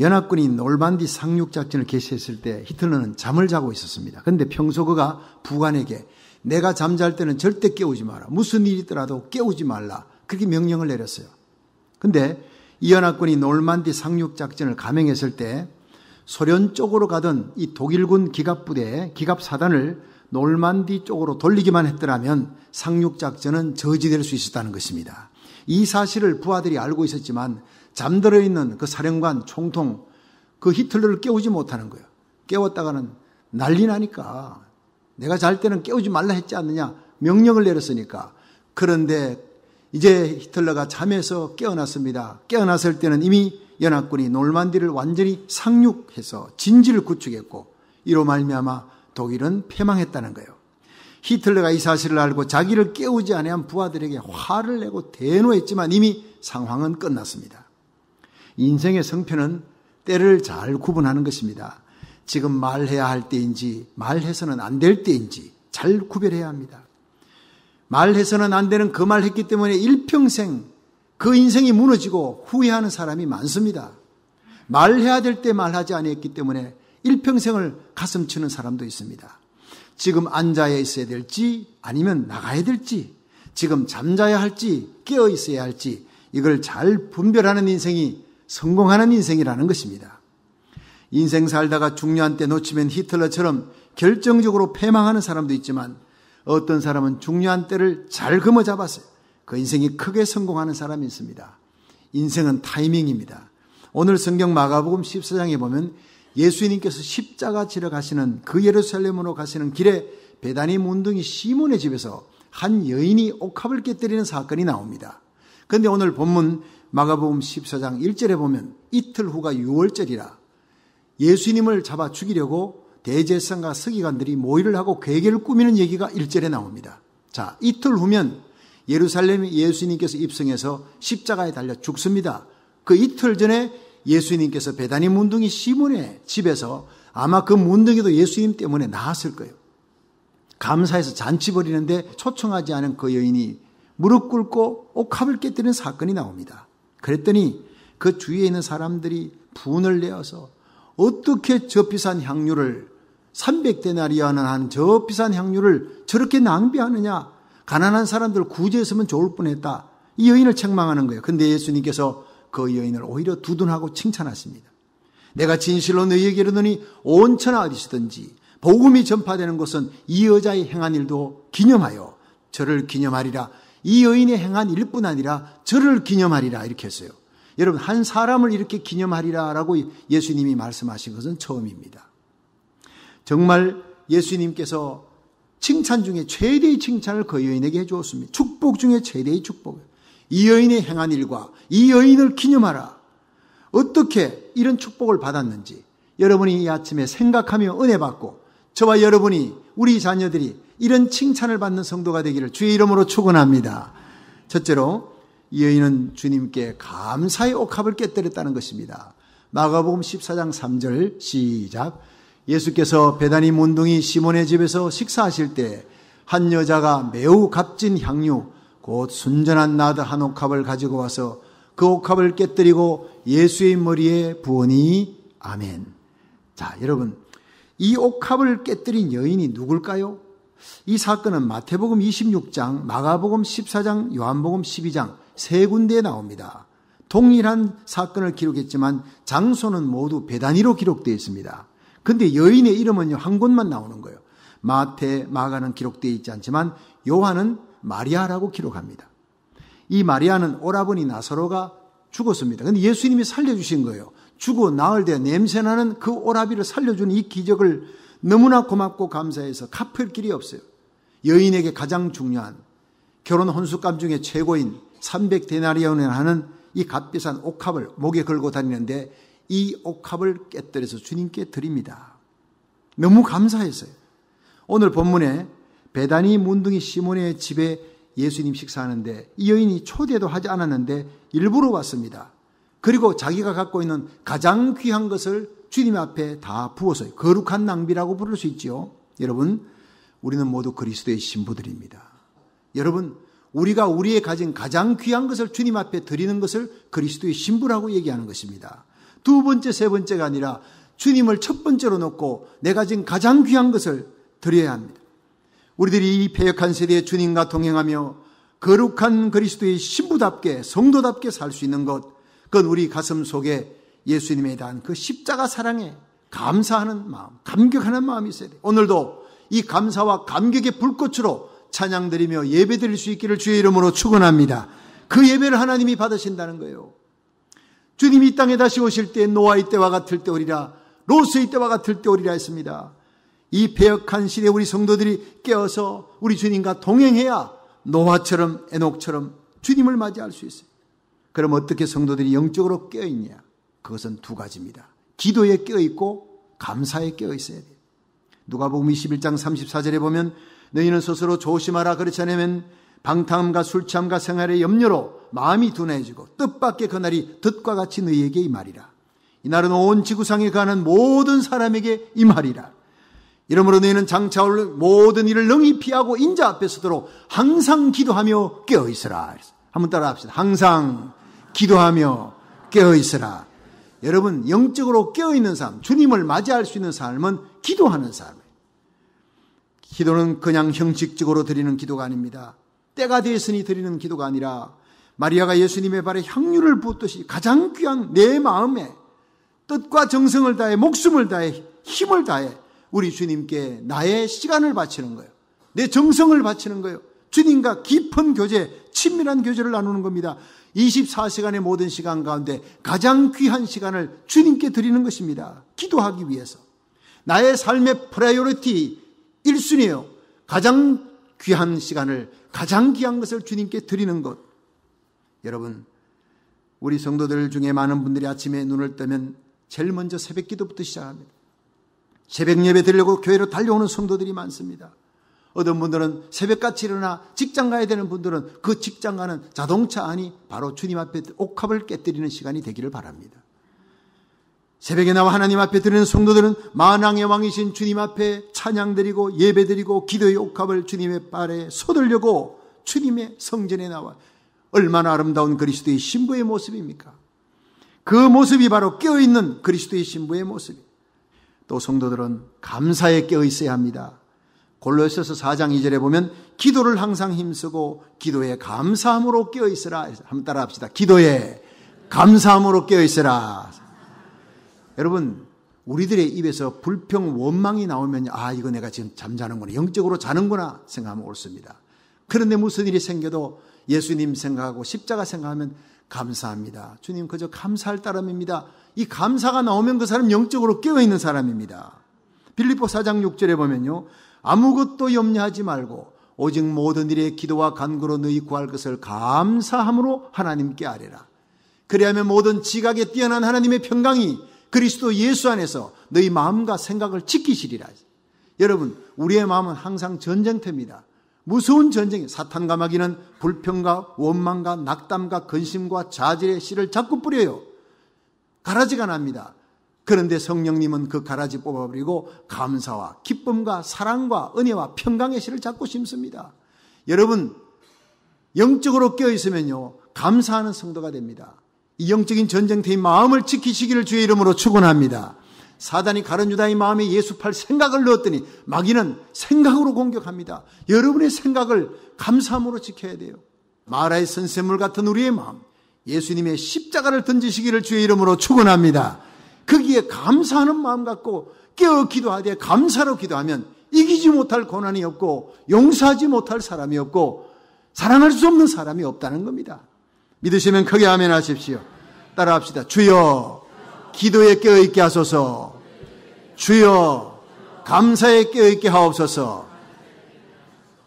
연합군이 놀반디 상륙 작전을 개시했을 때 히틀러는 잠을 자고 있었습니다. 그런데 평소 그가 부관에게 내가 잠잘 때는 절대 깨우지 마라. 무슨 일이 있더라도 깨우지 말라. 그렇게 명령을 내렸어요. 근데 이연합군이 놀만디 상륙 작전을 감행했을 때 소련 쪽으로 가던 이 독일군 기갑부대, 기갑사단을 놀만디 쪽으로 돌리기만 했더라면 상륙 작전은 저지될 수 있었다는 것입니다. 이 사실을 부하들이 알고 있었지만 잠들어 있는 그 사령관, 총통, 그 히틀러를 깨우지 못하는 거예요. 깨웠다가는 난리 나니까 내가 잘 때는 깨우지 말라 했지 않느냐 명령을 내렸으니까 그런데 이제 히틀러가 잠에서 깨어났습니다. 깨어났을 때는 이미 연합군이 놀만디를 완전히 상륙해서 진지를 구축했고 이로 말미암아 독일은 패망했다는 거예요. 히틀러가 이 사실을 알고 자기를 깨우지 아니한 부하들에게 화를 내고 대노했지만 이미 상황은 끝났습니다. 인생의 성패는 때를 잘 구분하는 것입니다. 지금 말해야 할 때인지 말해서는 안 될 때인지 잘 구별해야 합니다. 말해서는 안 되는 그 말 했기 때문에 일평생 그 인생이 무너지고 후회하는 사람이 많습니다. 말해야 될 때 말하지 아니기 때문에 일평생을 가슴 치는 사람도 있습니다. 지금 앉아야 있어야 될지 아니면 나가야 될지 지금 잠자야 할지 깨어 있어야 할지 이걸 잘 분별하는 인생이 성공하는 인생이라는 것입니다. 인생 살다가 중요한 때 놓치면 히틀러처럼 결정적으로 패망하는 사람도 있지만 어떤 사람은 중요한 때를 잘 금어 잡았어요. 그 인생이 크게 성공하는 사람이 있습니다. 인생은 타이밍입니다. 오늘 성경 마가복음 14장에 보면 예수님께서 십자가 지러 가시는 그 예루살렘으로 가시는 길에 배단이 문둥이 시몬의 집에서 한 여인이 옥합을 깨뜨리는 사건이 나옵니다. 그런데 오늘 본문 마가복음 14장 1절에 보면 이틀 후가 6월절이라 예수님을 잡아 죽이려고 대제사장과 서기관들이 모의를 하고 괴계를 꾸미는 얘기가 일절에 나옵니다. 자, 이틀 후면 예루살렘 예수님께서 입성해서 십자가에 달려 죽습니다. 그 이틀 전에 예수님께서 배단이 문둥이 시몬의 집에서 아마 그 문둥이도 예수님 때문에 나았을 거예요. 감사해서 잔치 벌이는데 초청하지 않은 그 여인이 무릎 꿇고 옥합을 깨뜨리는 사건이 나옵니다. 그랬더니 그 주위에 있는 사람들이 분을 내어서 어떻게 저 비싼 향유를 300데나리아는 한 저 비싼 향유를 저렇게 낭비하느냐. 가난한 사람들 구제했으면 좋을 뻔했다. 이 여인을 책망하는 거예요. 근데 예수님께서 그 여인을 오히려 두둔하고 칭찬하십니다. 내가 진실로 너희에게 이르노니 온 천하 어디시든지 복음이 전파되는 것은 이 여자의 행한 일도 기념하여 저를 기념하리라. 이 여인의 행한 일뿐 아니라 저를 기념하리라 이렇게 했어요. 여러분, 한 사람을 이렇게 기념하리라 라고 예수님이 말씀하신 것은 처음입니다. 정말 예수님께서 칭찬 중에 최대의 칭찬을 그 여인에게 해주었습니다. 축복 중에 최대의 축복. 이 여인의 행한 일과 이 여인을 기념하라. 어떻게 이런 축복을 받았는지 여러분이 이 아침에 생각하며 은혜 받고 저와 여러분이 우리 자녀들이 이런 칭찬을 받는 성도가 되기를 주의 이름으로 축원합니다. 첫째로 이 여인은 주님께 감사의 옥합을 깨뜨렸다는 것입니다. 마가복음 14장 3절 시작. 예수께서 배단이 몬둥이 시몬의 집에서 식사하실 때 한 여자가 매우 값진 향유 곧 순전한 나드 한 옥합을 가지고 와서 그 옥합을 깨뜨리고 예수의 머리에 부으니 아멘. 자, 여러분 이 옥합을 깨뜨린 여인이 누굴까요? 이 사건은 마태복음 26장, 마가복음 14장, 요한복음 12장 세 군데에 나옵니다. 동일한 사건을 기록했지만 장소는 모두 배단위로 기록되어 있습니다. 근데 여인의 이름은요, 한 곳만 나오는 거예요. 마태, 마가는 기록되어 있지 않지만 요한은 마리아라고 기록합니다. 이 마리아는 오라버니 나사로가 죽었습니다. 근데 예수님이 살려주신 거예요. 죽어 나을 때 냄새나는 그 오라비를 살려주는 이 기적을 너무나 고맙고 감사해서 갚을 길이 없어요. 여인에게 가장 중요한 결혼 혼숙감 중에 최고인 300데나리온에 하는 이 값비싼 옥합을 목에 걸고 다니는데 이 옥합을 깨뜨려서 주님께 드립니다. 너무 감사했어요. 오늘 본문에 배단이 문둥이 시몬의 집에 예수님 식사하는데 이 여인이 초대도 하지 않았는데 일부러 왔습니다. 그리고 자기가 갖고 있는 가장 귀한 것을 주님 앞에 다 부어서 거룩한 낭비라고 부를 수 있지요. 여러분, 우리는 모두 그리스도의 신부들입니다. 여러분, 우리가 우리의 가진 가장 귀한 것을 주님 앞에 드리는 것을 그리스도의 신부라고 얘기하는 것입니다. 두 번째, 세 번째가 아니라 주님을 첫 번째로 놓고 내가 지 가장 귀한 것을 드려야 합니다. 우리들이 이 폐역한 세대에 주님과 동행하며 거룩한 그리스도의 신부답게 성도답게 살 수 있는 것, 그건 우리 가슴 속에 예수님에 대한 그 십자가 사랑에 감사하는 마음, 감격하는 마음이 있어야 돼. 오늘도 이 감사와 감격의 불꽃으로 찬양드리며 예배드릴 수 있기를 주의 이름으로 축원합니다. 그 예배를 하나님이 받으신다는 거예요. 주님이 이 땅에 다시 오실 때 노아의 때와 같을 때 오리라 로스의 때와 같을 때 오리라 했습니다. 이 배역한 시대 우리 성도들이 깨어서 우리 주님과 동행해야 노아처럼 에녹처럼 주님을 맞이할 수 있어요. 그럼 어떻게 성도들이 영적으로 깨어 있냐? 그것은 두 가지입니다. 기도에 깨어 있고 감사에 깨어 있어야 돼요. 누가복음 21장 34절에 보면 너희는 스스로 조심하라 그렇지 않으면 방탕함과 술참과 생활의 염려로 마음이 둔해지고 뜻밖의 그날이 뜻과 같이 너희에게 임하리라. 이날은 온 지구상에 가는 모든 사람에게 임하리라. 이러므로 너희는 장차 올 모든 일을 능히 피하고 인자 앞에 서도록 항상 기도하며 깨어있으라. 한번 따라 합시다. 항상 기도하며 깨어있으라. 여러분, 영적으로 깨어있는 삶, 주님을 맞이할 수 있는 삶은 기도하는 삶. 기도는 그냥 형식적으로 드리는 기도가 아닙니다. 때가 되었으니 드리는 기도가 아니라 마리아가 예수님의 발에 향유를 붓듯이 가장 귀한 내 마음에 뜻과 정성을 다해 목숨을 다해 힘을 다해 우리 주님께 나의 시간을 바치는 거예요. 내 정성을 바치는 거예요. 주님과 깊은 교제, 친밀한 교제를 나누는 겁니다. 24시간의 모든 시간 가운데 가장 귀한 시간을 주님께 드리는 것입니다. 기도하기 위해서. 나의 삶의 프라이오리티, 1순위에요 가장 귀한 시간을 가장 귀한 것을 주님께 드리는 것. 여러분, 우리 성도들 중에 많은 분들이 아침에 눈을 뜨면 제일 먼저 새벽 기도부터 시작합니다. 새벽 예배 드리려고 교회로 달려오는 성도들이 많습니다. 어떤 분들은 새벽같이 일어나 직장 가야 되는 분들은 그 직장 가는 자동차 안이 바로 주님 앞에 옥합을 깨뜨리는 시간이 되기를 바랍니다. 새벽에 나와 하나님 앞에 드리는 성도들은 만왕의 왕이신 주님 앞에 찬양드리고 예배드리고 기도의 옥합을 주님의 발에 서들려고 주님의 성전에 나와 얼마나 아름다운 그리스도의 신부의 모습입니까? 그 모습이 바로 깨어있는 그리스도의 신부의 모습. 또 성도들은 감사에 깨어있어야 합니다. 골로새서 4장 2절에 보면 기도를 항상 힘쓰고 기도에 감사함으로 깨어있으라. 한번 따라합시다. 기도에 감사함으로 깨어있으라. 여러분, 우리들의 입에서 불평, 원망이 나오면, 아, 이거 내가 지금 잠자는구나. 영적으로 자는구나. 생각하면 옳습니다. 그런데 무슨 일이 생겨도 예수님 생각하고 십자가 생각하면 감사합니다. 주님 그저 감사할 따름입니다. 이 감사가 나오면 그 사람 영적으로 깨어있는 사람입니다. 빌리포 사장 6절에 보면요. 아무것도 염려하지 말고 오직 모든 일에 기도와 간구로 너희 구할 것을 감사함으로 하나님께 아뢰라. 그래야면 모든 지각에 뛰어난 하나님의 평강이 그리스도 예수 안에서 너희 마음과 생각을 지키시리라. 여러분, 우리의 마음은 항상 전쟁터입니다. 무서운 전쟁이 사탄과 마귀는 불평과 원망과 낙담과 근심과 좌절의 씨를 자꾸 뿌려요. 가라지가 납니다. 그런데 성령님은 그 가라지 뽑아버리고 감사와 기쁨과 사랑과 은혜와 평강의 씨를 자꾸 심습니다. 여러분 영적으로 깨어 있으면요 감사하는 성도가 됩니다. 이 영적인 전쟁터의 마음을 지키시기를 주의 이름으로 축원합니다. 사단이 가른 유다의 마음에 예수 팔 생각을 넣었더니 마귀는 생각으로 공격합니다. 여러분의 생각을 감사함으로 지켜야 돼요. 마라의 선생물 같은 우리의 마음, 예수님의 십자가를 던지시기를 주의 이름으로 축원합니다. 거기에 감사하는 마음 갖고 깨어 기도하되 감사로 기도하면 이기지 못할 고난이 없고 용서하지 못할 사람이 없고 사랑할 수 없는 사람이 없다는 겁니다. 믿으시면 크게 아멘 하십시오. 따라합시다. 주여, 기도에 깨어있게 하소서. 주여, 감사에 깨어있게 하옵소서.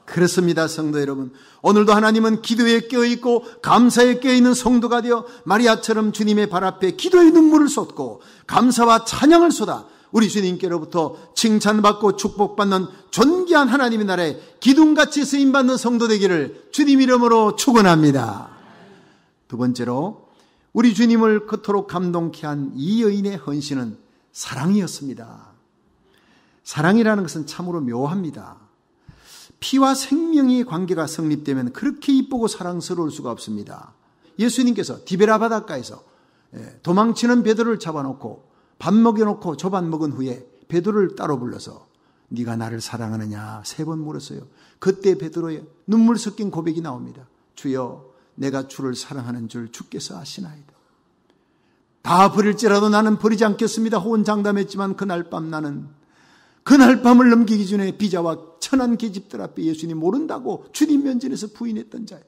그렇습니다, 성도 여러분. 오늘도 하나님은 기도에 깨어있고 감사에 깨어있는 성도가 되어 마리아처럼 주님의 발 앞에 기도의 눈물을 쏟고 감사와 찬양을 쏟아 우리 주님께로부터 칭찬받고 축복받는 존귀한 하나님의 나라에 기둥같이 쓰임받는 성도 되기를 주님 이름으로 축원합니다. 두 번째로 우리 주님을 그토록 감동케 한 이 여인의 헌신은 사랑이었습니다. 사랑이라는 것은 참으로 묘합니다. 피와 생명의 관계가 성립되면 그렇게 이쁘고 사랑스러울 수가 없습니다. 예수님께서 디베라 바닷가에서 예, 도망치는 베드로를 잡아놓고 밥 먹여놓고 저밥 먹은 후에 베드로를 따로 불러서 네가 나를 사랑하느냐 세 번 물었어요. 그때 베드로의 눈물 섞인 고백이 나옵니다. 주여 내가 주를 사랑하는 줄 주께서 아시나이다. 다 버릴지라도 나는 버리지 않겠습니다. 혼장담했지만 그날 밤 나는 그날 밤을 넘기기 전에 비자와 천한 계집들 앞에 예수님 모른다고 주님 면전에서 부인했던 자예요.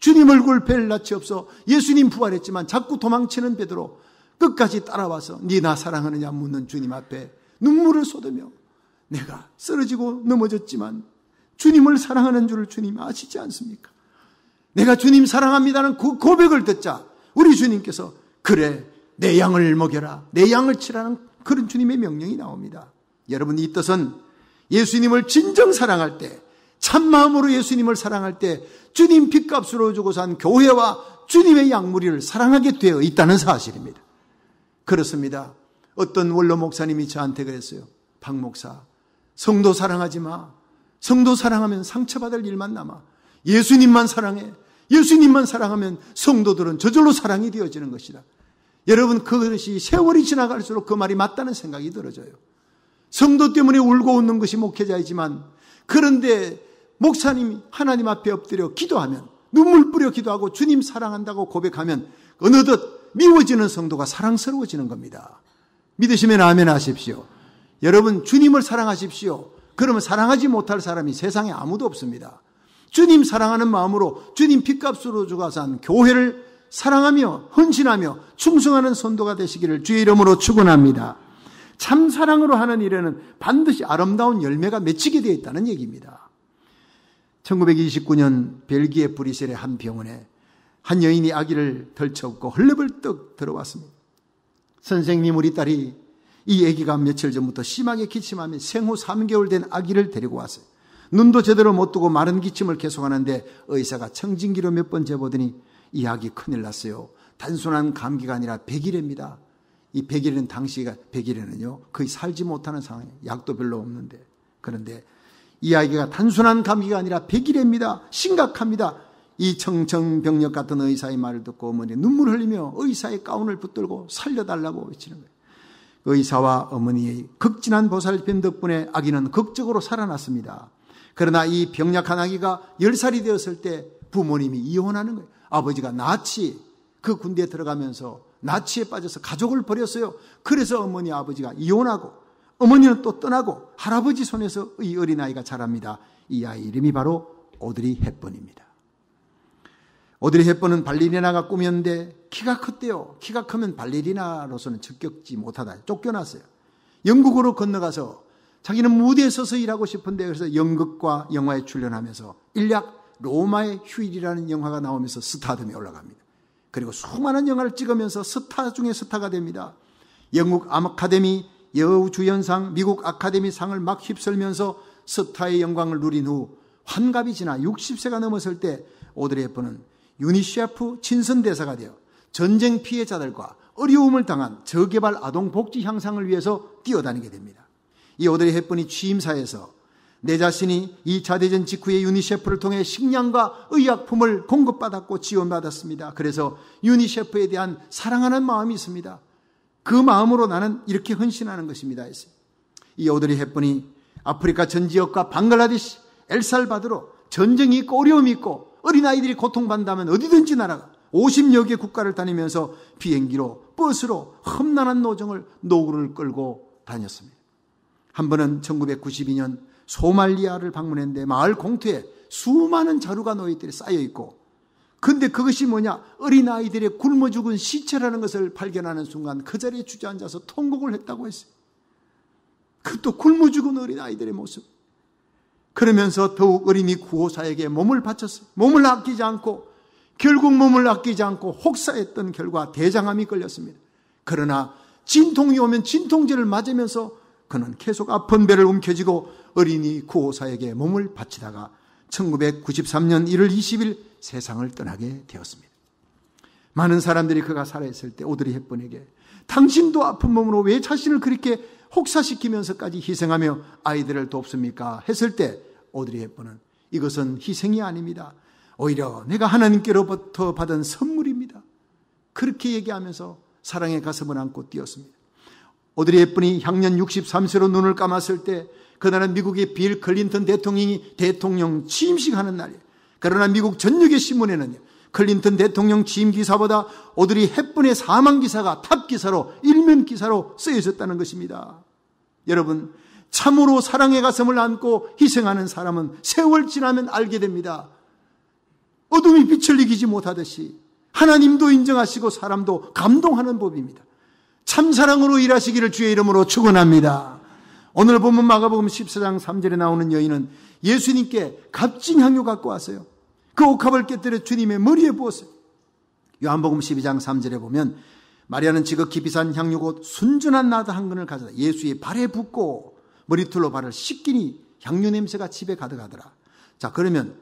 주님 얼굴 뵐 낯이 없어 예수님 부활했지만 자꾸 도망치는 베드로 끝까지 따라와서 네나 사랑하느냐 묻는 주님 앞에 눈물을 쏟으며 내가 쓰러지고 넘어졌지만 주님을 사랑하는 줄 주님 아시지 않습니까? 내가 주님 사랑합니다는 그 고백을 듣자 우리 주님께서 그래 내 양을 먹여라 내 양을 치라는 그런 주님의 명령이 나옵니다. 여러분 이 뜻은 예수님을 진정 사랑할 때 참마음으로 예수님을 사랑할 때 주님 핏값으로 주고 산 교회와 주님의 양무리를 사랑하게 되어 있다는 사실입니다. 그렇습니다. 어떤 원로 목사님이 저한테 그랬어요. 박 목사, 성도 사랑하지 마. 성도 사랑하면 상처받을 일만 남아. 예수님만 사랑해. 예수님만 사랑하면 성도들은 저절로 사랑이 되어지는 것이다. 여러분 그것이 세월이 지나갈수록 그 말이 맞다는 생각이 들어져요. 성도 때문에 울고 웃는 것이 목회자이지만 그런데 목사님이 하나님 앞에 엎드려 기도하면 눈물 뿌려 기도하고 주님 사랑한다고 고백하면 어느덧 미워지는 성도가 사랑스러워지는 겁니다. 믿으시면 아멘 하십시오. 여러분 주님을 사랑하십시오. 그러면 사랑하지 못할 사람이 세상에 아무도 없습니다. 주님 사랑하는 마음으로 주님 핏값으로 주가 산 교회를 사랑하며 헌신하며 충성하는 선도가 되시기를 주의 이름으로 축원합니다. 참 사랑으로 하는 일에는 반드시 아름다운 열매가 맺히게 되어 있다는 얘기입니다. 1929년 벨기에 브리셀의 한 병원에 한 여인이 아기를 덜쳐업고 헐레벌떡 들어왔습니다. 선생님 우리 딸이 이 아기가 며칠 전부터 심하게 기침하며 생후 3개월 된 아기를 데리고 왔어요. 눈도 제대로 못 뜨고 마른 기침을 계속하는데 의사가 청진기로 몇 번 재보더니 이 아기 큰일 났어요. 단순한 감기가 아니라 백일입니다. 이 백일은 당시가 백일에는요 거의 살지 못하는 상황에 이요 약도 별로 없는데 그런데 이 아기가 단순한 감기가 아니라 백일입니다. 심각합니다. 이 청청병력 같은 의사의 말을 듣고 어머니 눈물 흘리며 의사의 가운을 붙들고 살려달라고 외치는 거예요. 그 의사와 어머니의 극진한 보살핌 덕분에 아기는 극적으로 살아났습니다. 그러나 이 병약한 아기가 10살이 되었을 때 부모님이 이혼하는 거예요. 아버지가 나치 그 군대에 들어가면서 나치에 빠져서 가족을 버렸어요. 그래서 어머니 아버지가 이혼하고 어머니는 또 떠나고 할아버지 손에서 이 어린아이가 자랍니다. 이 아이 이름이 바로 오드리 헵번입니다. 오드리 헵번은 발레리나가 꿈이었는데 키가 컸대요. 키가 크면 발레리나로서는 적격지 못하다. 쫓겨났어요. 영국으로 건너가서 자기는 무대에 서서 일하고 싶은데 그래서 연극과 영화에 출연하면서 일약 로마의 휴일이라는 영화가 나오면서 스타덤이 올라갑니다. 그리고 수많은 영화를 찍으면서 스타 중에 스타가 됩니다. 영국 아카데미 여우주연상, 미국 아카데미 상을 막 휩쓸면서 스타의 영광을 누린 후 환갑이 지나 60세가 넘었을 때 오드리 헤프는 유니셰프 친선대사가 되어 전쟁 피해자들과 어려움을 당한 저개발 아동 복지 향상을 위해서 뛰어다니게 됩니다. 이 오드리 헵번이 취임사에서 내 자신이 2차 대전 직후에 유니셰프를 통해 식량과 의약품을 공급받았고 지원받았습니다. 그래서 유니셰프에 대한 사랑하는 마음이 있습니다. 그 마음으로 나는 이렇게 헌신하는 것입니다. 이 오드리 헵번이 아프리카 전 지역과 방글라데시, 엘살바드로 전쟁이 있고 어려움이 있고 어린아이들이 고통받는다면 어디든지 날아가 50여 개 국가를 다니면서 비행기로 버스로 험난한 노정을 노구를 끌고 다녔습니다. 한 번은 1992년 소말리아를 방문했는데 마을 공터에 수많은 자루가 노예더니 쌓여 있고 근데 그것이 뭐냐? 어린아이들의 굶어 죽은 시체라는 것을 발견하는 순간 그 자리에 주저앉아서 통곡을 했다고 했어요. 그또 굶어 죽은 어린아이들의 모습. 그러면서 더욱 어린이 구호사에게 몸을 바쳤어요. 몸을 아끼지 않고 결국 몸을 아끼지 않고 혹사했던 결과 대장암이 걸렸습니다. 그러나 진통이 오면 진통제를 맞으면서 그는 계속 아픈 배를 움켜쥐고 어린이 구호사에게 몸을 바치다가 1993년 1월 20일 세상을 떠나게 되었습니다. 많은 사람들이 그가 살아있을 때 오드리 헵번에게 당신도 아픈 몸으로 왜 자신을 그렇게 혹사시키면서까지 희생하며 아이들을 돕습니까? 했을 때 오드리 헵번은 이것은 희생이 아닙니다. 오히려 내가 하나님께로부터 받은 선물입니다. 그렇게 얘기하면서 사랑의 가슴을 안고 뛰었습니다. 오드리 헵번이 향년 63세로 눈을 감았을 때 그날은 미국의 빌 클린턴 대통령이 대통령 취임식하는 날이에요. 그러나 미국 전역의 신문에는 클린턴 대통령 취임 기사보다 오드리 헵번의 사망 기사가 탑 기사로 일면 기사로 쓰여졌다는 것입니다. 여러분 참으로 사랑의 가슴을 안고 희생하는 사람은 세월 지나면 알게 됩니다. 어둠이 빛을 이기지 못하듯이 하나님도 인정하시고 사람도 감동하는 법입니다. 참사랑으로 일하시기를 주의 이름으로 축원합니다. 오늘 보면 마가복음 14장 3절에 나오는 여인은 예수님께 값진 향유 갖고 왔어요. 그 옥합을 깨뜨려 주님의 머리에 부었어요. 요한복음 12장 3절에 보면 마리아는 지극히 비싼 향유 곧 순전한 나드 한 근을 가져다 예수의 발에 붓고 머리털로 발을 씻기니 향유 냄새가 집에 가득하더라. 자 그러면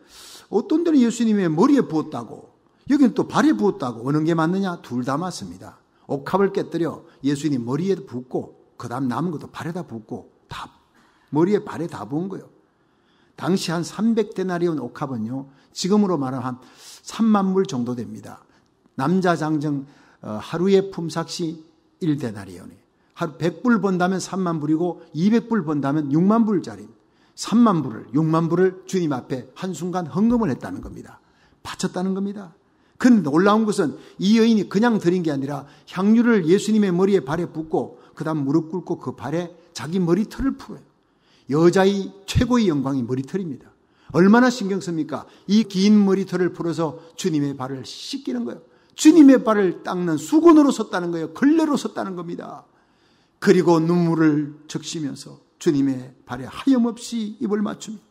어떤 데는 예수님의 머리에 부었다고 여기는 또 발에 부었다고 어느 게 맞느냐? 둘 다 맞습니다. 옥합을 깨뜨려 예수님 머리에 붓고 그 다음 남은 것도 발에다 붓고 다 머리에 발에 다 부은 거예요. 당시 한 300데나리온 옥합은요. 지금으로 말하면 한 3만 불 정도 됩니다. 남자 장정 하루에 품삯이 1데나리온이 하루 100불 번다면 3만 불이고 200불 번다면 6만 불짜리 3만 불을 6만 불을 주님 앞에 한순간 헌금을 했다는 겁니다. 바쳤다는 겁니다. 그 놀라운 것은 이 여인이 그냥 드린 게 아니라 향유를 예수님의 머리에 발에 붓고 그다음 무릎 꿇고 그 발에 자기 머리털을 풀어요. 여자의 최고의 영광이 머리털입니다. 얼마나 신경 씁니까? 이 긴 머리털을 풀어서 주님의 발을 씻기는 거예요. 주님의 발을 닦는 수건으로 섰다는 거예요. 걸레로 섰다는 겁니다. 그리고 눈물을 적시면서 주님의 발에 하염없이 입을 맞춥니다.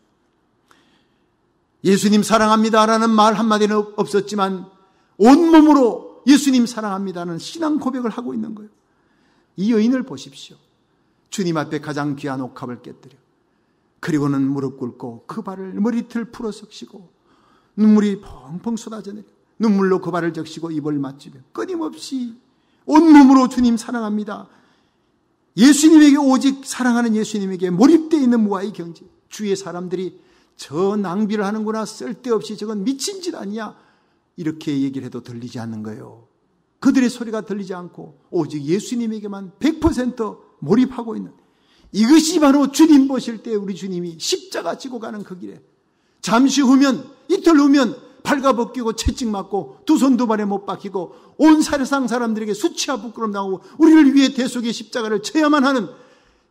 예수님 사랑합니다라는 말 한마디는 없었지만 온몸으로 예수님 사랑합니다는 신앙 고백을 하고 있는 거예요. 이 여인을 보십시오. 주님 앞에 가장 귀한 옥합을 깨뜨려. 그리고는 무릎 꿇고 그 발을 머리틀 풀어 섞시고 눈물이 펑펑 쏟아져 내려. 눈물로 그 발을 적시고 입을 맞추며 끊임없이 온몸으로 주님 사랑합니다. 예수님에게 오직 사랑하는 예수님에게 몰입되어 있는 무아의 경제. 주의 사람들이 저 낭비를 하는구나 쓸데없이 저건 미친 짓 아니야. 이렇게 얘기를 해도 들리지 않는 거예요. 그들의 소리가 들리지 않고 오직 예수님에게만 100% 몰입하고 있는 이것이 바로 주님 보실 때 우리 주님이 십자가 지고 가는 그 길에 잠시 후면 이틀 후면 발가벗기고 채찍 맞고 두 손 두 발에 못 박히고 온사상 사람들에게 수치와 부끄럼 당하고 우리를 위해 대속의 십자가를 쳐야만 하는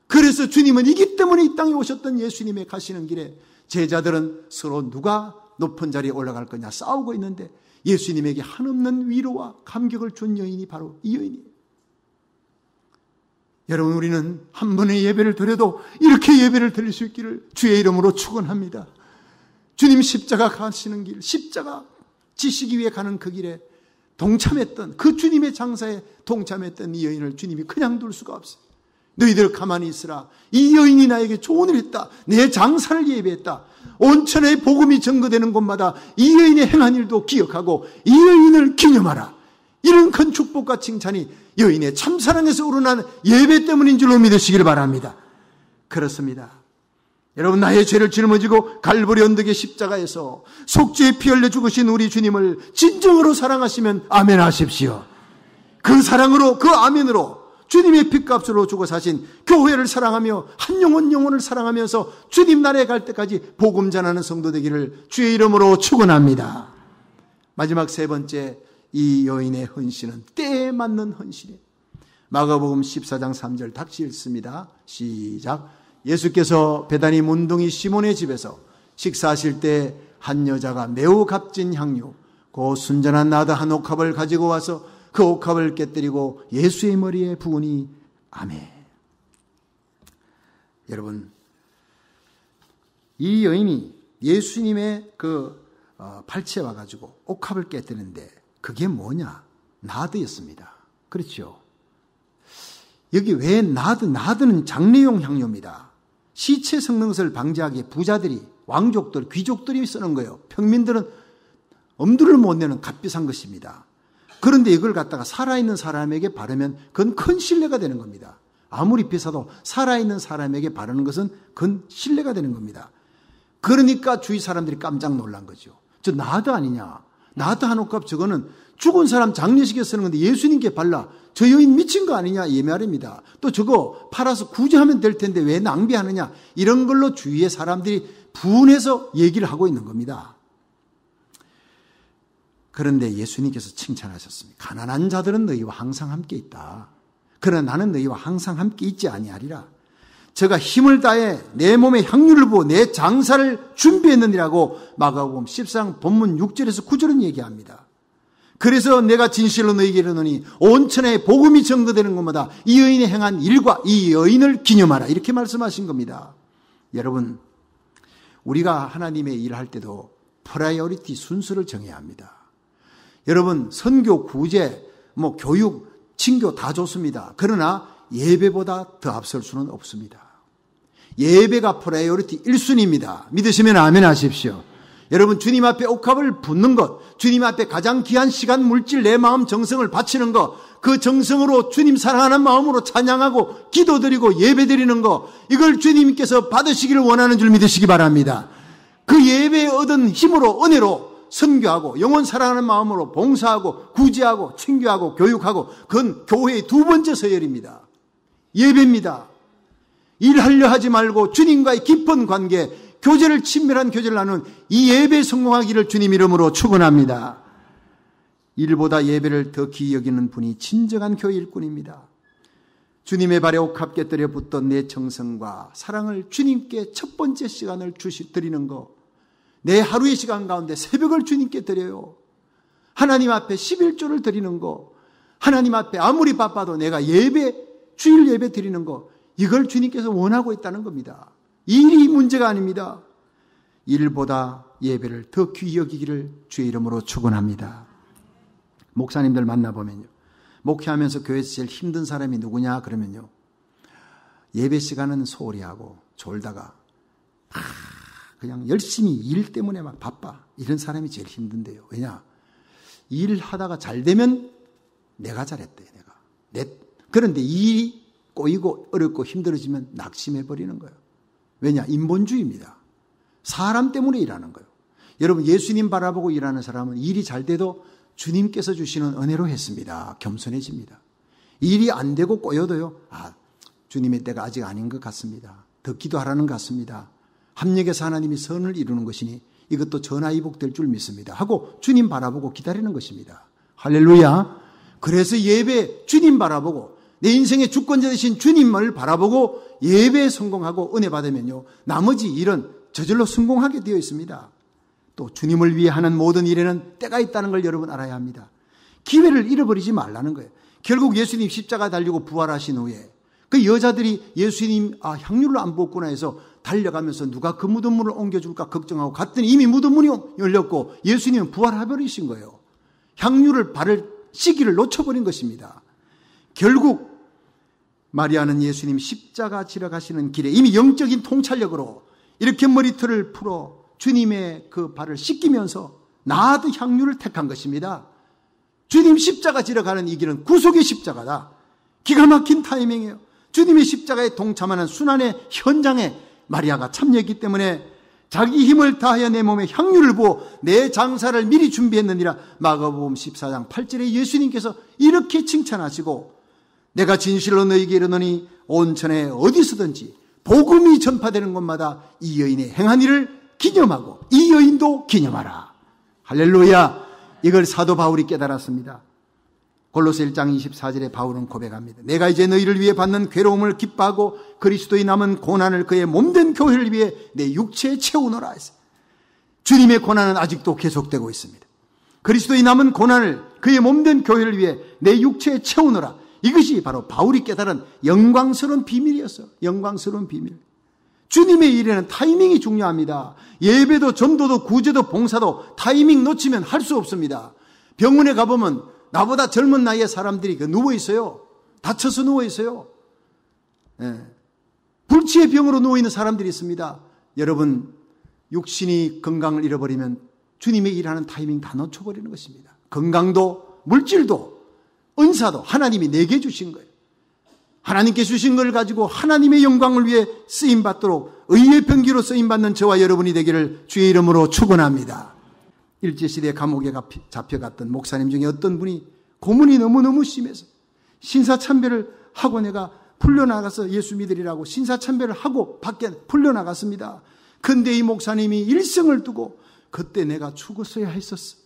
그래서 주님은 이기 때문에 이 땅에 오셨던 예수님의 가시는 길에 제자들은 서로 누가 높은 자리에 올라갈 거냐 싸우고 있는데 예수님에게 한없는 위로와 감격을 준 여인이 바로 이 여인이에요. 여러분 우리는 한 번의 예배를 드려도 이렇게 예배를 드릴 수 있기를 주의 이름으로 축원합니다. 주님 십자가 가시는 길, 십자가 지시기 위해 가는 그 길에 동참했던 그 주님의 장사에 동참했던 이 여인을 주님이 그냥 둘 수가 없어요. 너희들 가만히 있으라. 이 여인이 나에게 조언을 했다. 내 장사를 예배했다. 온천의 복음이 증거되는 곳마다 이 여인의 행한 일도 기억하고 이 여인을 기념하라. 이런 큰 축복과 칭찬이 여인의 참사랑에서 우러난 예배 때문인 줄로 믿으시길 바랍니다. 그렇습니다. 여러분 나의 죄를 짊어지고 갈보리 언덕의 십자가에서 속죄의 피 흘려 죽으신 우리 주님을 진정으로 사랑하시면 아멘 하십시오. 그 사랑으로 그 아멘으로 주님의 핏값으로 주고 사신 교회를 사랑하며 한 영혼 영혼을 사랑하면서 주님 나라에 갈 때까지 복음 전하는 성도 되기를 주의 이름으로 축원합니다. 마지막 세 번째 이 여인의 헌신은 때에 맞는 헌신이에요. 마가복음 14장 3절 닥치 읽습니다. 시작. 예수께서 배단이 문둥이 시몬의 집에서 식사하실 때 한 여자가 매우 값진 향유, 고 순전한 나드 한 옥합을 가지고 와서 그 옥합을 깨뜨리고 예수의 머리에 부으니 아멘. 여러분 이 여인이 예수님의 그 어, 팔찌에 와가지고 옥합을 깨뜨는데 리 그게 뭐냐? 나드였습니다. 그렇죠. 여기 왜 나드? 나드는 장례용 향료입니다. 시체 성능 것을 방지하기에 부자들이, 왕족들, 귀족들이 쓰는 거예요. 평민들은 엄두를 못 내는 값비싼 것입니다. 그런데 이걸 갖다가 살아있는 사람에게 바르면 그건 큰 신뢰가 되는 겁니다. 아무리 비싸도 살아있는 사람에게 바르는 것은 그건 신뢰가 되는 겁니다. 그러니까 주위 사람들이 깜짝 놀란 거죠. 저 나드 아니냐? 나드 한옥값 저거는 죽은 사람 장례식에 쓰는 건데 예수님께 발라 저 여인 미친 거 아니냐 예매하입니다. 또 저거 팔아서 구제하면 될 텐데 왜 낭비하느냐 이런 걸로 주위의 사람들이 분해서 얘기를 하고 있는 겁니다. 그런데 예수님께서 칭찬하셨습니다. 가난한 자들은 너희와 항상 함께 있다. 그러나 나는 너희와 항상 함께 있지 아니하리라. 저가 힘을 다해 내 몸에 향유를 부어 내 장사를 준비했느니라고 마가복음 10상 본문 6절에서 9절은 얘기합니다. 그래서 내가 진실로 너희에게 이르노니 온천에 복음이 전거되는 것마다 이여인의 행한 일과 이 여인을 기념하라 이렇게 말씀하신 겁니다. 여러분 우리가 하나님의 일할 때도 프라이어리티 순서를 정해야 합니다. 여러분 선교 구제 뭐 교육 친교 다 좋습니다. 그러나 예배보다 더 앞설 수는 없습니다. 예배가 프라이오리티 1순위입니다. 믿으시면 아멘 하십시오. 여러분 주님 앞에 옥합을 붙는 것, 주님 앞에 가장 귀한 시간, 물질, 내 마음, 정성을 바치는 것, 그 정성으로 주님 사랑하는 마음으로 찬양하고 기도드리고 예배드리는 것, 이걸 주님께서 받으시기를 원하는 줄 믿으시기 바랍니다. 그 예배에 얻은 힘으로 은혜로 선교하고 영혼 사랑하는 마음으로 봉사하고 구제하고 친교하고 교육하고 그건 교회의 두 번째 서열입니다. 예배입니다. 일하려 하지 말고 주님과의 깊은 관계, 교제를 친밀한 교제를 나눈 이 예배 성공하기를 주님 이름으로 축원합니다. 일보다 예배를 더 귀히 여기는 분이 진정한 교회 일꾼입니다. 주님의 발에 옥합게 때려 붙던 내 정성과 사랑을 주님께 첫 번째 시간을 주시 드리는 것내 하루의 시간 가운데 새벽을 주님께 드려요. 하나님 앞에 11조를 드리는 거, 하나님 앞에 아무리 바빠도 내가 예배, 주일 예배 드리는 거, 이걸 주님께서 원하고 있다는 겁니다. 일이 문제가 아닙니다. 일보다 예배를 더 귀히 여기기를 주의 이름으로 축원합니다. 목사님들 만나보면요. 목회하면서 교회에서 제일 힘든 사람이 누구냐 그러면요. 예배 시간은 소홀히 하고 졸다가 아, 그냥 열심히 일 때문에 막 바빠. 이런 사람이 제일 힘든데요. 왜냐? 일하다가 잘 되면 내가 잘했대, 내가. 내, 그런데 일이 꼬이고 어렵고 힘들어지면 낙심해버리는 거예요. 왜냐? 인본주의입니다. 사람 때문에 일하는 거예요. 여러분, 예수님 바라보고 일하는 사람은 일이 잘 돼도 주님께서 주시는 은혜로 했습니다. 겸손해집니다. 일이 안 되고 꼬여도요, 아, 주님의 때가 아직 아닌 것 같습니다. 더 기도하라는 것 같습니다. 합력에서 하나님이 선을 이루는 것이니 이것도 전화이복될 줄 믿습니다. 하고 주님 바라보고 기다리는 것입니다. 할렐루야. 그래서 예배 주님 바라보고 내 인생의 주권자 되신 주님을 바라보고 예배에 성공하고 은혜 받으면요. 나머지 일은 저절로 성공하게 되어 있습니다. 또 주님을 위해 하는 모든 일에는 때가 있다는 걸 여러분 알아야 합니다. 기회를 잃어버리지 말라는 거예요. 결국 예수님 십자가 달리고 부활하신 후에 그 여자들이 예수님 아향유를안 부었구나 해서 달려가면서 누가 그 묻은 문을 옮겨줄까 걱정하고 갔더니 이미 묻은 문이 열렸고 예수님은 부활하버리신 거예요. 향유를 바를 시기를 놓쳐버린 것입니다. 결국 마리아는 예수님 십자가 지러 가시는 길에 이미 영적인 통찰력으로 이렇게 머리털을 풀어 주님의 그 발을 씻기면서 나아도 향유를 택한 것입니다. 주님 십자가 지러 가는 이 길은 구속의 십자가다. 기가 막힌 타이밍이에요. 주님의 십자가에 동참하는 순환의 현장에 마리아가 참여했기 때문에 자기 힘을 다하여 내 몸에 향유를 부어 내 장사를 미리 준비했느니라 마가복음 14장 8절에 예수님께서 이렇게 칭찬하시고 내가 진실로 너희에게 이르노니 온천에 어디서든지 복음이 전파되는 곳마다 이 여인의 행한 일을 기념하고 이 여인도 기념하라. 할렐루야. 이걸 사도 바울이 깨달았습니다. 골로새 1장 24절에 바울은 고백합니다. 내가 이제 너희를 위해 받는 괴로움을 기뻐하고 그리스도의 남은 고난을 그의 몸된 교회를 위해 내 육체에 채우노라 했어요. 주님의 고난은 아직도 계속되고 있습니다. 그리스도의 남은 고난을 그의 몸된 교회를 위해 내 육체에 채우노라. 이것이 바로 바울이 깨달은 영광스러운 비밀이었어요. 영광스러운 비밀. 주님의 일에는 타이밍이 중요합니다. 예배도 전도도 구제도 봉사도 타이밍 놓치면 할 수 없습니다. 병원에 가보면 나보다 젊은 나이의 사람들이 그 누워 있어요. 다쳐서 누워 있어요. 예. 불치의 병으로 누워 있는 사람들이 있습니다. 여러분 육신이 건강을 잃어버리면 주님의 일하는 타이밍 다 놓쳐버리는 것입니다. 건강도 물질도 은사도 하나님이 내게 주신 거예요. 하나님께 주신 걸 가지고 하나님의 영광을 위해 쓰임 받도록 의의 병기로 쓰임 받는 저와 여러분이 되기를 주의 이름으로 축원합니다. 일제시대 감옥에 잡혀갔던 목사님 중에 어떤 분이 고문이 너무너무 심해서 신사참배를 하고 내가 풀려나가서 예수 믿으리라고 신사참배를 하고 밖에 풀려나갔습니다. 근데 이 목사님이 일생을 두고 그때 내가 죽었어야 했었어.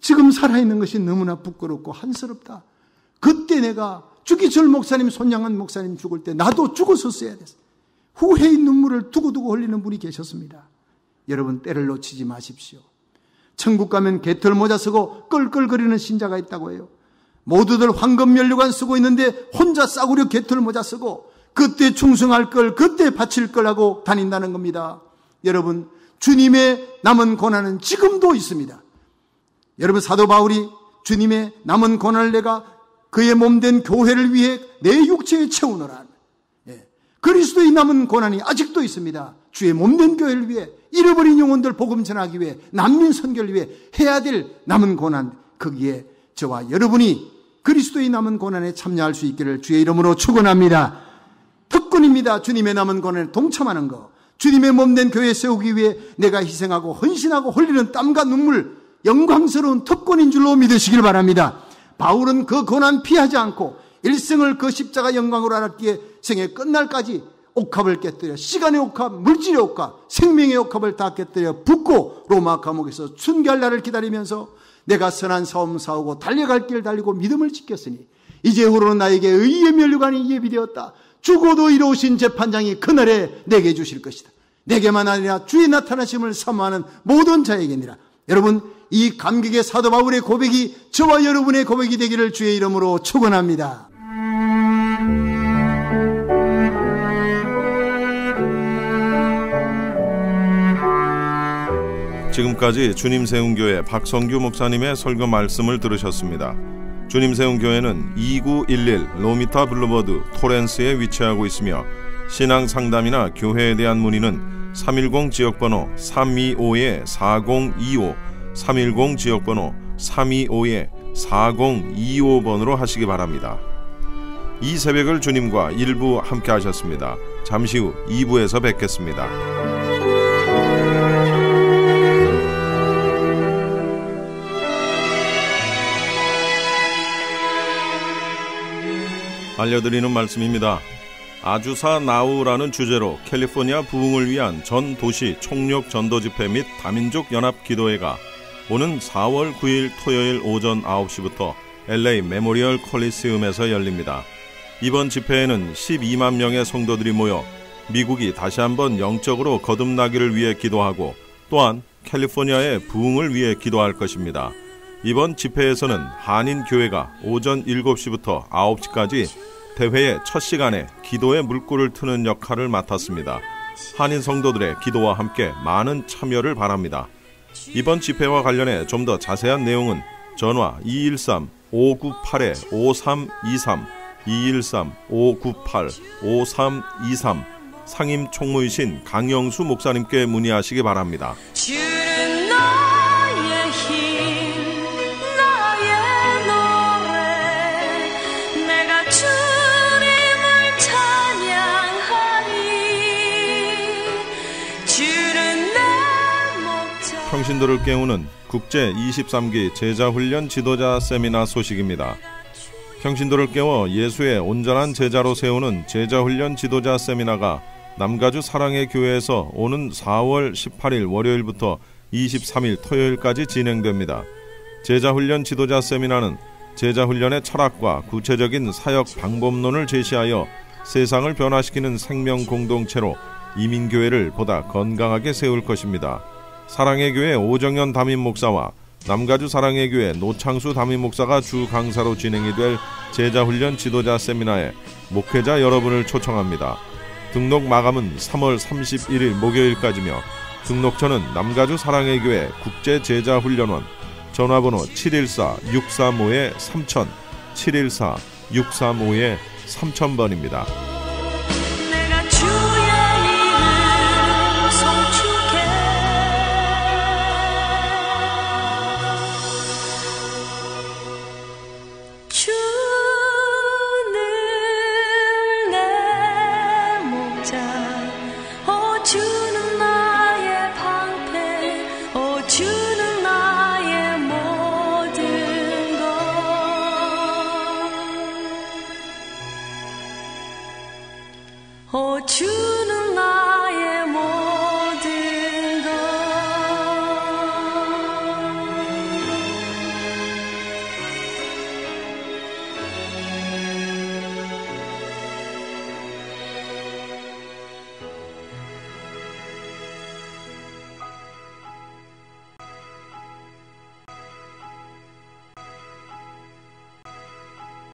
지금 살아있는 것이 너무나 부끄럽고 한스럽다. 그때 내가 죽기철 목사님, 손양한 목사님 죽을 때 나도 죽었었어야 됐어. 후회의 눈물을 두고두고 흘리는 분이 계셨습니다. 여러분 때를 놓치지 마십시오. 천국 가면 개털 모자 쓰고 끌끌거리는 신자가 있다고 해요. 모두들 황금 연료관 쓰고 있는데 혼자 싸구려 개털 모자 쓰고 그때 충성할 걸 그때 바칠 걸 하고 다닌다는 겁니다. 여러분 주님의 남은 고난은 지금도 있습니다. 여러분 사도 바울이 주님의 남은 고난을 내가 그의 몸된 교회를 위해 내 육체에 채우노라. 예. 그리스도의 남은 고난이 아직도 있습니다. 주의 몸된 교회를 위해 잃어버린 영혼들 복음 전하기 위해 난민 선결 위해 해야 될 남은 고난 거기에 저와 여러분이 그리스도의 남은 고난에 참여할 수 있기를 주의 이름으로 축원합니다. 특권입니다. 주님의 남은 고난에 동참하는 거. 주님의 몸 된 교회 세우기 위해 내가 희생하고 헌신하고 흘리는 땀과 눈물 영광스러운 특권인 줄로 믿으시길 바랍니다. 바울은 그 고난 피하지 않고 일생을 그 십자가 영광으로 알았기에 생애 끝날까지 옥합을 깨뜨려 시간의 옥합, 물질의 옥합, 생명의 옥합을 다 깨뜨려 붙고 로마 감옥에서 순결 날을 기다리면서 내가 선한 싸움 싸우고 달려갈 길 달리고 믿음을 지켰으니 이제 후로는 나에게 의의 면류관이 예비되었다. 죽어도 이로우신 재판장이 그날에 내게 주실 것이다. 내게만 아니라 주의 나타나심을 사모하는 모든 자에게니라. 여러분 이 감격의 사도 바울의 고백이 저와 여러분의 고백이 되기를 주의 이름으로 축원합니다.
지금까지 주님 세운 교회 박성규 목사님의 설교 말씀을 들으셨습니다. 주님 세운 교회는 2911 로미타 블루버드 토렌스에 위치하고 있으며 신앙 상담이나 교회에 대한 문의는 310 지역번호 325-4025 310 지역번호 325-4025번으로 하시기 바랍니다. 이 새벽을 주님과 일부 함께 하셨습니다. 잠시 후 2부에서 뵙겠습니다. 알려드리는 말씀입니다. 아주사 나우라는 주제로 캘리포니아 부흥을 위한 전 도시 총력 전도 집회 및 다민족 연합 기도회가 오는 4월 9일 토요일 오전 9시부터 LA 메모리얼 콜리세움에서 열립니다. 이번 집회에는 12만 명의 성도들이 모여 미국이 다시 한번 영적으로 거듭나기를 위해 기도하고 또한 캘리포니아의 부흥을 위해 기도할 것입니다. 이번 집회에서는 한인교회가 오전 7시부터 9시까지 대회의 첫 시간에 기도의 물꼬를 트는 역할을 맡았습니다. 한인 성도들의 기도와 함께 많은 참여를 바랍니다. 이번 집회와 관련해 좀 더 자세한 내용은 전화 213-598-5323 213-598-5323 상임 총무이신 강영수 목사님께 문의하시기 바랍니다. 평신도를 깨우는 국제 23기 제자훈련 지도자 세미나 소식입니다. 평신도를 깨워 예수의 온전한 제자로 세우는 제자훈련 지도자 세미나가 남가주 사랑의 교회에서 오는 4월 18일 월요일부터 23일 토요일까지 진행됩니다. 제자훈련 지도자 세미나는 제자훈련의 철학과 구체적인 사역 방법론을 제시하여 세상을 변화시키는 생명 공동체로 이민교회를 보다 건강하게 세울 것입니다. 사랑의 교회 오정현 담임 목사와 남가주 사랑의 교회 노창수 담임 목사가 주 강사로 진행이 될 제자 훈련 지도자 세미나에 목회자 여러분을 초청합니다. 등록 마감은 3월 31일 목요일까지며 등록처는 남가주 사랑의 교회 국제 제자 훈련원 전화번호 714-635-3000 714-635-3000번입니다.